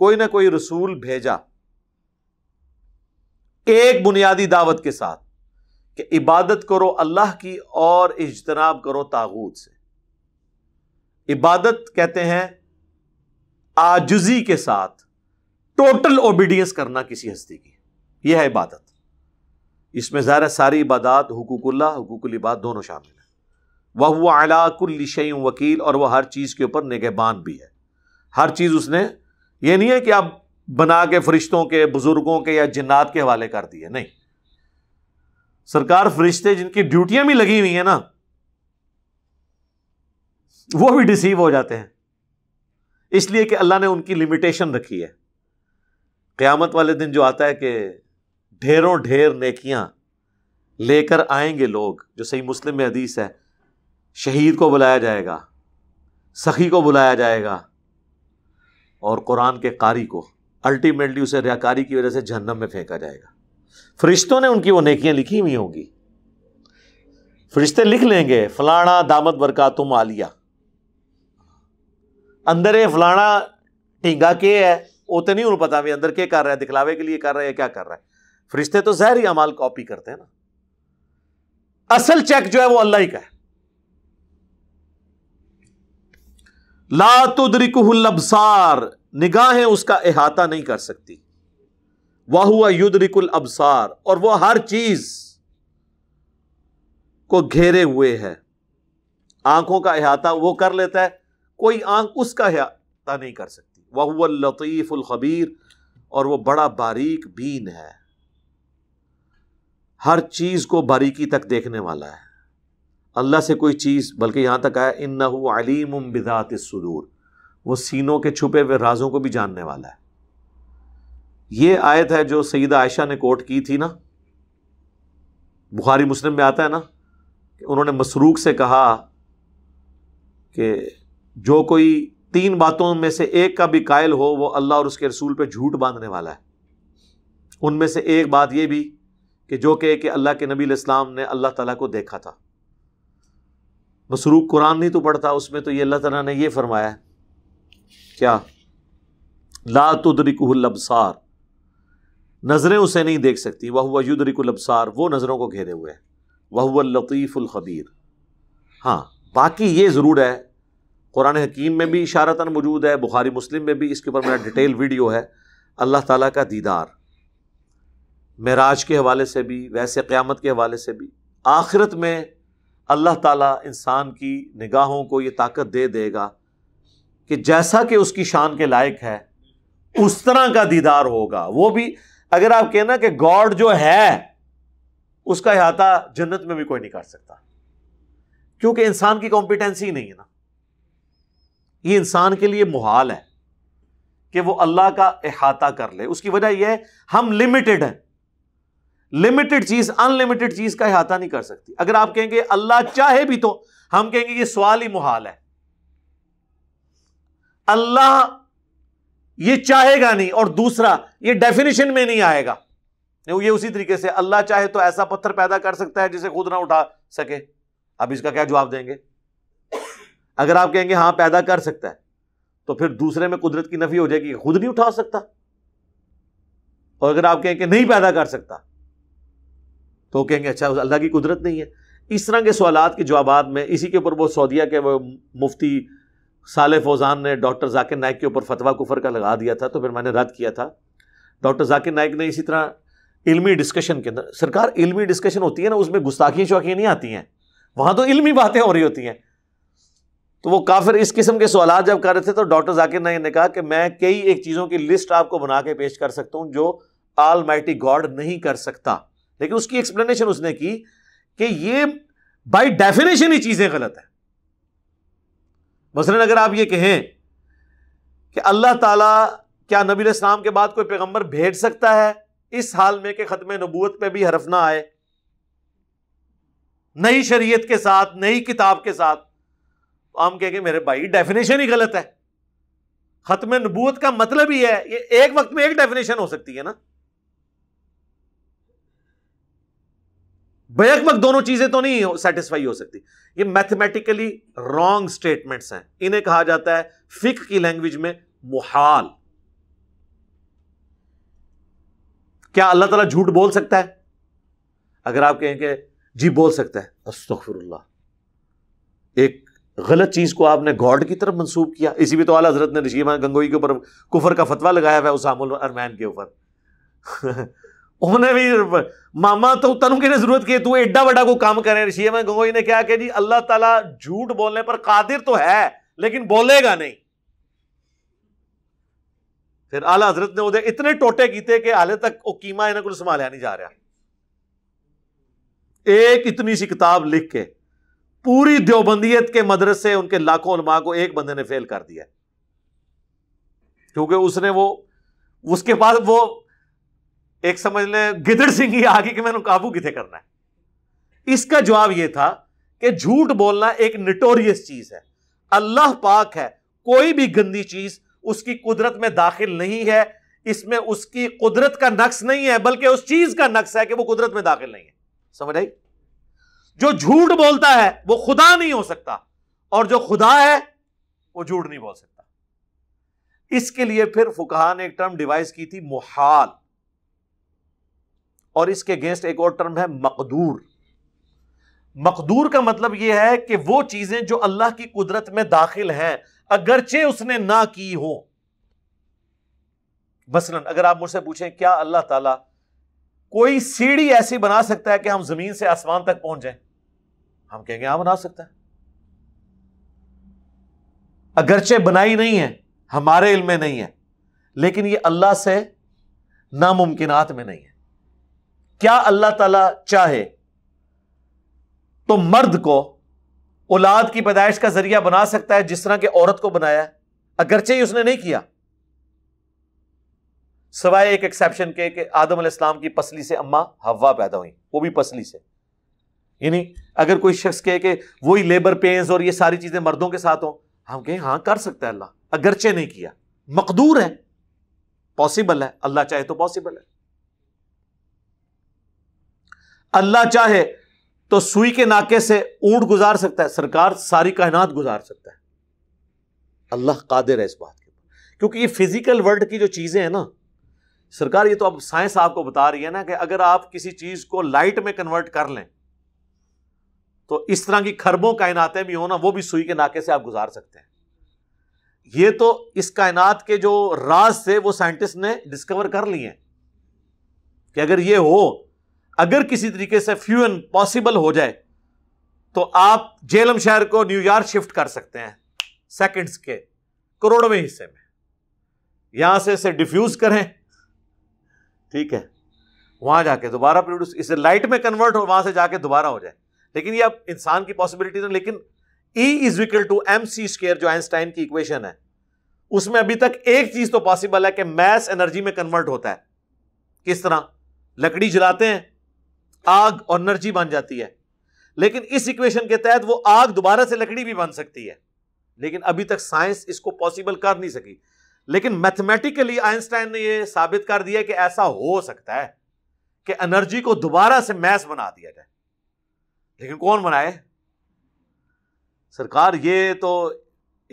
कोई ना कोई रसूल भेजा एक बुनियादी दावत के साथ कि इबादत करो अल्लाह की और इजतनाब करो तागूत से इबादत कहते हैं आजुजी के साथ टोटल ओबीडियंस करना किसी हस्ती की यह है इबादत इसमें ज़ाहिर सारी इबादत हुकूकुल्ला हुकूकुल इबाद दोनों शामिल है वह हुआ अलाकुल्ल वकील और वह हर चीज़ के ऊपर निगहबान भी है हर चीज़ उसने ये नहीं है कि आप बना के फरिश्तों के बुजुर्गों के या जिन्नात के हवाले कर दिए नहीं सरकार फरिश्ते जिनकी ड्यूटियां भी लगी हुई हैं ना वो भी डिसीव हो जाते हैं इसलिए कि अल्लाह ने उनकी लिमिटेशन रखी है क्यामत वाले दिन जो आता है कि ढेरों ढेर नेकियां लेकर आएंगे लोग जो सही मुस्लिम में हदीस है शहीद को बुलाया जाएगा सखी को बुलाया जाएगा और कुरान के कारी को अल्टीमेटली उसे रियाकारी की वजह से जहन्नम में फेंका जाएगा फरिश्तों ने उनकी वो नेकियां लिखी हुई होंगी फरिश्ते लिख लेंगे फलाना दामद बरका तुम आलिया अंदर ये फलाना टींगा के है वो तो नहीं उन्हें पता भी अंदर क्या कर रहा है दिखलावे के लिए कर रहा है क्या कर रहा है फरिश्ते तो जहर ही अमाल कॉपी करते हैं ना असल चेक जो है वो अल्लाह ही का है ला तुदरिकुल अबसार निगाहें उसका अहाता नहीं कर सकती वाह हुआ युद्रिकुल अबसार और वह हर चीज को घेरे हुए है आंखों का अहाता वो कर लेता है कोई आंख उसका अहाता नहीं कर सकती वाह हुआ लतीफ़ुल खबीर और वह बड़ा बारीक बीन है हर चीज को बारीकी तक देखने वाला है अल्लाह से कोई चीज़ बल्कि यहां तक आया इन नलीम बिदात सुदूर वो सीनों के छुपे हुए राजों को भी जानने वाला है ये आयत है जो सईद आयशा ने कोट की थी ना बुखारी मुस्लिम में आता है ना कि उन्होंने मसरूक से कहा कि जो कोई तीन बातों में से एक का भी कायल हो वो अल्लाह और उसके रसूल पे झूठ बांधने वाला है उनमें से एक बात ये भी कि जो कहे कि अल्लाह के नबी इस्लाम ने अल्लाह ताला को देखा था मसरूक कुरान नहीं तो पढ़ता उसमें तो ये अल्लाह तला ने यह फरमाया है क्या ला तुदरिकुहलबसार नज़रें उसे नहीं देख सकती वह हुआ युदरिकुलबसार वो नज़रों को घेरे हुए हैं वह हुआ खबीर हाँ बाकी ये ज़रूर है कुरान हकीम में भी इशारतन मौजूद है बुखारी मुस्लिम में भी इसके ऊपर मेरा डिटेल वीडियो है अल्लाह ताला का दीदार महराज के हवाले से भी वैसे क़्यामत के हवाले से भी आखिरत में अल्लाह ताला इंसान की निगाहों को ये ताकत दे देगा कि जैसा कि उसकी शान के लायक है उस तरह का दीदार होगा वो भी अगर आप कहना कि गॉड जो है उसका अहाता जन्नत में भी कोई नहीं कर सकता क्योंकि इंसान की कॉम्पिटेंसी नहीं है ना ये इंसान के लिए मुहाल है कि वो अल्लाह का अहाता कर ले उसकी वजह यह है हम लिमिटेड हैं लिमिटेड चीज अनलिमिटेड चीज का अहाता नहीं कर सकती अगर आप कहेंगे अल्लाह चाहे भी तो हम कहेंगे ये सवाल ही मुहाल है अल्लाह ये चाहेगा नहीं और दूसरा ये डेफिनेशन में नहीं आएगा ये उसी तरीके से अल्लाह चाहे तो ऐसा पत्थर पैदा कर सकता है जिसे खुद ना उठा सके अब इसका क्या जवाब देंगे अगर आप कहेंगे हाँ पैदा कर सकता है तो फिर दूसरे में कुदरत की नफी हो जाएगी खुद नहीं उठा सकता और अगर आप कहेंगे नहीं पैदा कर सकता तो कहेंगे अच्छा अल्लाह की कुदरत नहीं है इस तरह के सवाल के जवाब में इसी के ऊपर वो सऊदिया के वो मुफ्ती साले फौजान ने डॉक्टर जाकिर नायक के ऊपर फतवा कुफर का लगा दिया था तो फिर मैंने रद्द किया था डॉक्टर जाकिर नाइक ने इसी तरह इलमी डिस्कशन के अंदर सरकार इलमी डिस्कशन होती है ना उसमें गुस्ताखियाँ चौकियाँ नहीं आती हैं वहाँ तो इलमी बातें हो रही होती हैं तो वो काफिर इस किस्म के सवाल जब कर रहे थे तो डॉक्टर जाकिर नायक ने कहा कि मैं कई एक चीज़ों की लिस्ट आपको बना के पेश कर सकता हूँ जो आल माइटी गॉड नहीं कर सकता लेकिन उसकी एक्सप्लेनेशन उसने की कि ये बाई डेफिनेशन ही चीज़ें गलत हैं मसलन अगर आप ये कहें कि अल्लाह ताला क्या नबी इस्लाम के बाद कोई पैगंबर भेज सकता है इस हाल में कि ख़त्म नबूत पे भी हरफ ना आए नई शरीयत के साथ नई किताब के साथ तो हम कहेंगे मेरे भाई डेफिनेशन ही गलत है ख़त्म नबूत का मतलब ही है ये एक वक्त में एक डेफिनेशन हो सकती है ना बेयकमक दोनों चीजें तो नहीं सेटिस्फाई हो सकती ये मैथमेटिकली रॉन्ग स्टेटमेंट्स हैं इन्हें कहा जाता है फिक की लैंग्वेज में मुहाल क्या अल्लाह ताला झूठ बोल सकता है अगर आप कहें कि जी बोल सकता है अस्तफरुल्ला एक गलत चीज को आपने गॉड की तरफ मंसूब किया इसी भी तो आला हजरत ने ऋषि गंगोई के ऊपर कुफर का फतवा लगाया हुआ है उसामुल अरमैन के ऊपर ਉਹਨੇ ਵੀ ਮਾਮਾ तो ਤੈਨੂੰ ਕਿਹਨੇ ਜ਼ਰੂਰਤ ਕਿ ਤੂੰ ਐਡਾ ਵੱਡਾ ਕੋ ਕੰਮ ਕਰੇ ਸ਼ੀਮ ਗੰਗੋਈ ਨੇ ਕਿਹਾ ਕਿ ਜੀ ਅੱਲਾਹ ਤਾਲਾ ਝੂਠ ਬੋਲਨੇ ਪਰ ਕਾਦਰ तो है लेकिन बोलेगा नहीं ਫਿਰ ਆਲਾ ਹਜ਼ਰਤ ਨੇ ਉਹਦੇ ਇਤਨੇ ਟੋਟੇ ਕੀਤੇ ਕਿ ਹਾਲੇ ਤੱਕ ਉਹ ਕੀਮਾ ਇਹਨਾਂ ਕੋਲ ਸੰਭਾਲਿਆ ਨਹੀਂ ਜਾ ਰਿਹਾ एक इतनी सी किताब लिख के पूरी देवबंदियत के मदरसे उनके लाखों उलमा को एक बंदे ने फेल कर दिया क्योंकि उसने वो उसके पास वो एक समझ लें गिदड़ सिंह ही आगे कि मैंने काबू किथे करना है इसका जवाब यह था कि झूठ बोलना एक निटोरियस चीज है अल्लाह पाक है कोई भी गंदी चीज उसकी कुदरत में दाखिल नहीं है इसमें उसकी कुदरत का नक्श नहीं है बल्कि उस चीज का नक्श है कि वो कुदरत में दाखिल नहीं है समझ आई जो झूठ बोलता है वो खुदा नहीं हो सकता और जो खुदा है वो झूठ नहीं बोल सकता इसके लिए फिर फुकहा ने एक टर्म डिवाइस की थी मुहाल और इसके अगेंस्ट एक और टर्म है मकदूर मकदूर का मतलब यह है कि वो चीजें जो अल्लाह की कुदरत में दाखिल हैं अगरचे उसने ना की हो मसलन अगर आप मुझसे पूछें क्या अल्लाह ताला कोई सीढ़ी ऐसी बना सकता है कि हम जमीन से आसमान तक पहुंच जाए हम कहेंगे हाँ बना सकता है अगरचे बनाई नहीं है हमारे इल्म में नहीं है लेकिन यह अल्लाह से नामुमकिनात में नहीं है क्या अल्लाह ताला चाहे तो मर्द को औलाद की पैदाइश का जरिया बना सकता है जिस तरह के औरत को बनाया है अगरचे ही उसने नहीं किया सवाए एक एक्सेप्शन के कि आदम इस्लाम की पसली से अम्मा हवा पैदा हुई वो भी पसली से यानी अगर कोई शख्स कहे कि वही लेबर पेंस और ये सारी चीजें मर्दों के साथ हों हम कहें हाँ कर सकता है अल्लाह अगरचे नहीं किया मकदूर है पॉसिबल है अल्लाह चाहे तो पॉसिबल है अल्लाह चाहे तो सुई के नाके से ऊंट गुजार सकता है सरकार सारी कायनात गुजार सकता है अल्लाह कादिर है इस बात के ऊपर क्योंकि ये फिजिकल वर्ल्ड की जो चीज़ें हैं ना सरकार ये तो अब साइंस आपको बता रही है ना कि अगर आप किसी चीज़ को लाइट में कन्वर्ट कर लें तो इस तरह की खरबों कायनातें भी हो ना वो भी सुई के नाके से आप गुजार सकते हैं ये तो इस कायनात के जो राज थे वो साइंटिस्ट ने डिस्कवर कर लिए हैं कि अगर ये हो अगर किसी तरीके से फ्यून पॉसिबल हो जाए तो आप जेलम शहर को न्यूयॉर्क शिफ्ट कर सकते हैं सेकंड्स के करोड़ों में हिस्से में यहां से इसे डिफ्यूज करें ठीक है वहां जाके दोबारा प्रोड्यूस इसे लाइट में कन्वर्ट हो वहां से जाके दोबारा हो जाए लेकिन ये अब इंसान की पॉसिबिलिटी है लेकिन E is equal to M C square जो आइंस्टाइन की इक्वेशन है उसमें अभी तक एक चीज तो पॉसिबल है कि मैस एनर्जी में कन्वर्ट होता है किस तरह लकड़ी जलाते हैं आग और एनर्जी बन जाती है लेकिन इस इक्वेशन के तहत वो आग दोबारा से लकड़ी भी बन सकती है लेकिन अभी तक साइंस इसको पॉसिबल कर नहीं सकी लेकिन मैथमेटिकली आइंस्टाइन ने यह साबित कर दिया कि ऐसा हो सकता है कि एनर्जी को दोबारा से मैस बना दिया जाए लेकिन कौन बनाए सरकार ये तो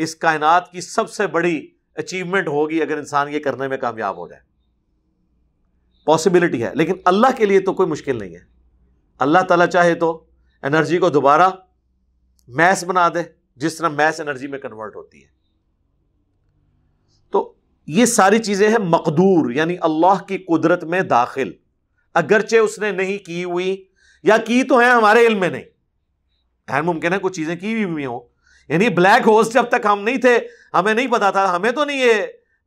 इस कायनात की सबसे बड़ी अचीवमेंट होगी अगर इंसान ये करने में कामयाब हो जाए पॉसिबिलिटी है लेकिन अल्लाह के लिए तो कोई मुश्किल नहीं है अल्लाह ताला चाहे तो एनर्जी को दोबारा मैस बना दे जिस तरह मैस एनर्जी में कन्वर्ट होती है तो ये सारी चीज़ें हैं मकदूर यानी अल्लाह की कुदरत में दाखिल अगरचे उसने नहीं की हुई या की तो है हमारे इल्म में नहीं गैर मुमकिन है कुछ चीज़ें की हुई हो यानी ब्लैक होल्स जब तक हम नहीं थे हमें नहीं पता था हमें तो नहीं ये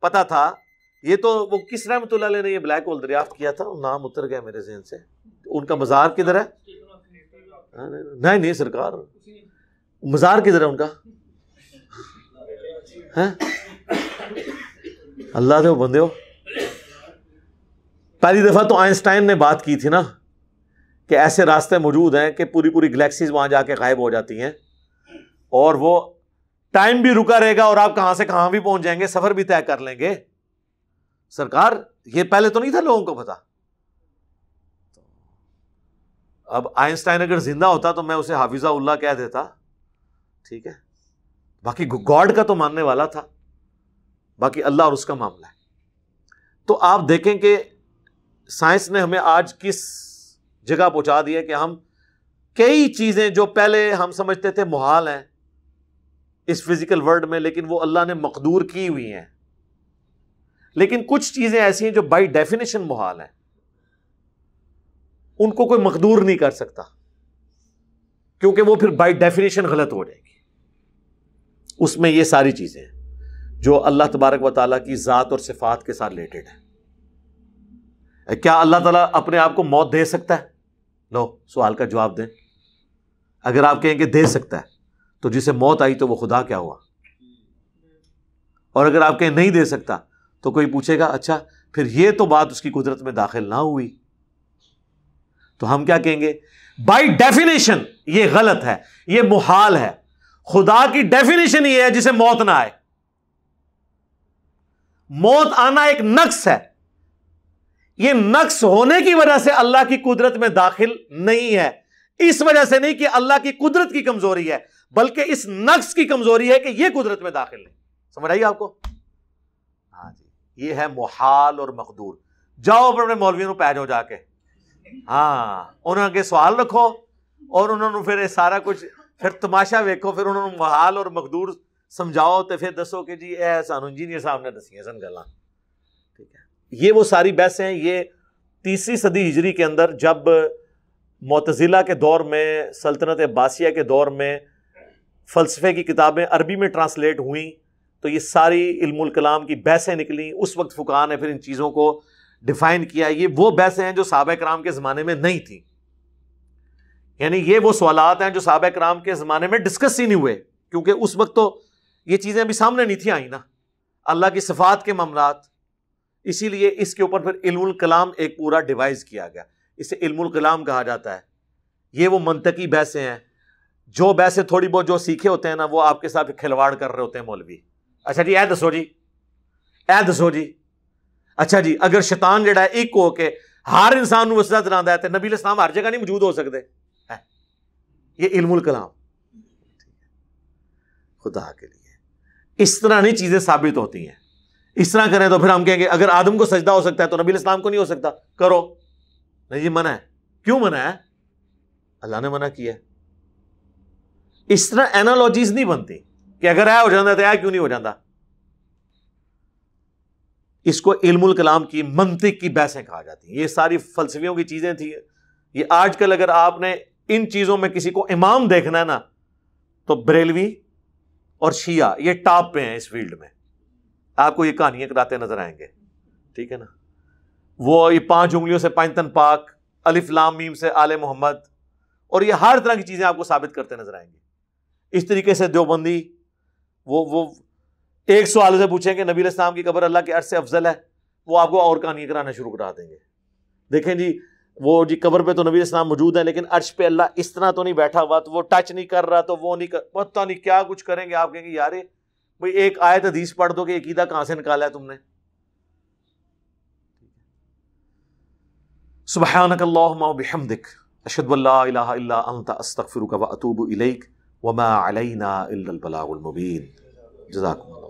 पता था ये तो वो किस रहमत ने ये ब्लैक होल दरियाफ्त किया था नाम उतर गया मेरे जहन से उनका मज़ार किधर है हाँ, नहीं नहीं सरकार मज़ार किधर है उनका है अल्लाह दे बंदे हो पहली दफ़ा तो आइंस्टाइन ने बात की थी ना कि ऐसे रास्ते मौजूद हैं कि पूरी पूरी गलेक्सीज वहां जाके गायब हो जाती हैं और वो टाइम भी रुका रहेगा और आप कहां से कहां भी पहुंच जाएंगे सफ़र भी तय कर लेंगे सरकार ये पहले तो नहीं था लोगों को पता अब आइंस्टाइन अगर जिंदा होता तो मैं उसे हाफिजा उल्ला कह देता ठीक है बाकी गॉड का तो मानने वाला था बाकी अल्लाह और उसका मामला है तो आप देखें कि साइंस ने हमें आज किस जगह पहुंचा दिया कि हम कई चीज़ें जो पहले हम समझते थे मुहाल हैं इस फिज़िकल वर्ल्ड में लेकिन वो अल्लाह ने मकदूर की हुई हैं लेकिन कुछ चीजें ऐसी हैं जो बाई डेफिनेशन मुहाल हैं उनको कोई मकदूर नहीं कर सकता क्योंकि वो फिर बाई डेफिनेशन गलत हो जाएगी उसमें ये सारी चीजें जो अल्लाह तबारक व ताली की ज़ात और सिफात के साथ रिलेटेड है क्या अल्लाह ताला अपने आप को मौत दे सकता है लो सवाल का जवाब दें अगर आप कहेंगे दे सकता है तो जिसे मौत आई तो वो खुदा क्या हुआ और अगर आप कहें नहीं दे सकता तो कोई पूछेगा अच्छा फिर ये तो बात उसकी कुदरत में दाखिल ना हुई तो हम क्या कहेंगे बाई डेफिनेशन ये गलत है ये मुहाल है खुदा की डेफिनेशन ये है जिसे मौत ना आए मौत आना एक नक्स है ये नक्स होने की वजह से अल्लाह की कुदरत में दाखिल नहीं है इस वजह से नहीं कि अल्लाह की कुदरत की कमजोरी है बल्कि इस नक्स की कमजोरी है कि यह कुदरत में दाखिल नहीं समझ आई आपको ये है मुहाल और मकदूर ਜਾਓ ਆਪਣੇ ਮੌਲਵੀਆਂ ਨੂੰ ਪੈ ਜਾਓ ਜਾ ਕੇ ਹਾਂ ਉਹਨਾਂ ਅੱਗੇ ਸਵਾਲ ਰੱਖੋ ਔਰ ਉਹਨਾਂ ਨੂੰ ਫਿਰ ਇਹ ਸਾਰਾ ਕੁਝ ਫਿਰ ਤਮਾਸ਼ਾ ਵੇਖੋ ਫਿਰ ਉਹਨਾਂ ਨੂੰ ਮਹਾਲ ਔਰ ਮਕਦੂਰ ਸਮਝਾਓ ਤੇ ਫਿਰ ਦੱਸੋ ਕਿ ਜੀ ਇਹ ਸਾਨੂੰ ਇੰਜੀਨੀਅਰ ਸਾਹਿਬ ਨੇ ਦੱਸੀਆਂ ਸਨ ਗੱਲਾਂ ठीक है ये वो सारी बहसें हैं ये तीसरी सदी हिजरी के अंदर जब मतजिला के दौर में सल्तनत अब्बासिया के दौर में फ़लसफ़े की किताबें अरबी में ट्रांसलेट हुई तो ये सारी इल्मुल कलाम की बहसें निकली उस वक्त फ़ुका ने फिर इन चीज़ों को डिफ़ाइन किया ये वो बहसें हैं जो साहब कराम के ज़माने में नहीं थी यानी ये वो सवाल हैं जो साहब कराम के ज़माने में डिस्कस ही नहीं हुए क्योंकि उस वक्त तो ये चीज़ें अभी सामने नहीं थी आई ना अल्लाह की सफात के मामला इसीलिए इसके ऊपर फिर इल्मुल कलाम एक पूरा डिवाइस किया गया इसे इल्मुल कलाम कहा जाता है ये वो मनतकी बहसें हैं जो बहसें थोड़ी बहुत जो सीखे होते हैं ना वो आपके साथ खिलवाड़ कर रहे होते हैं मौलवी अच्छा जी ए दसो जी ए दसो जी अच्छा जी अगर शैतान जोड़ा एक हो के हर इंसान ਨੂੰ ਵਸਦਾ ਦਰਾਂਦਾ तो ਤੇ इस्लाम हर जगह नहीं मौजूद हो सकते ये ਹੈ कलाम ਇਲਮੁਲ खुदा के लिए इस तरह नहीं चीज़ें साबित होती हैं इस तरह करें तो फिर हम कहेंगे अगर आदम को सजदा हो सकता है तो नबी इस्लाम को नहीं हो सकता करो नहीं जी मना है क्यों मना है अल्लाह ने मना किया इस तरह एनालॉजीज नहीं बनती कि अगर है हो जाता तो है क्यों नहीं हो जाता इसको इल्मुल कलाम की मंतिक की बहसें कहा जाती हैं ये सारी फलसफियों की चीज़ें थी ये आजकल अगर आपने इन चीज़ों में किसी को इमाम देखना है ना तो बरेलवी और शिया ये टॉप पे हैं इस फील्ड में आपको ये कहानियां कराते नजर आएंगे ठीक है ना वो ये पांच उंगलियों से पाइंतन पाक अलिफ लाम मीम से आले मोहम्मद और ये हर तरह की चीज़ें आपको साबित करते नजर आएंगे इस तरीके से देवबंदी वो वो एक सवाल से पूछेंगे कि नबी इस्लाम की कबर अल्लाह के अर्श से अफजल है वो आपको और कहानियाँ कराना शुरू करा देंगे देखें जी वो जी कबर पे तो नबी इस्लाम मौजूद है लेकिन अर्श पे अल्लाह इस तरह तो नहीं बैठा हुआ तो वो टच नहीं कर रहा तो वो नहीं कर पता नहीं क्या कुछ करेंगे आप कहेंगे यार भाई एक आयत हदीस पढ़ दो कि अकीदा कहाँ से निकाला है तुमने सुबहानक अल्लाह बिहमदिक अशदुल्ला अस्तफ़िर व अतूब इलेक वमा अलैना इल्लल बलागुल मुबीन जजाकुम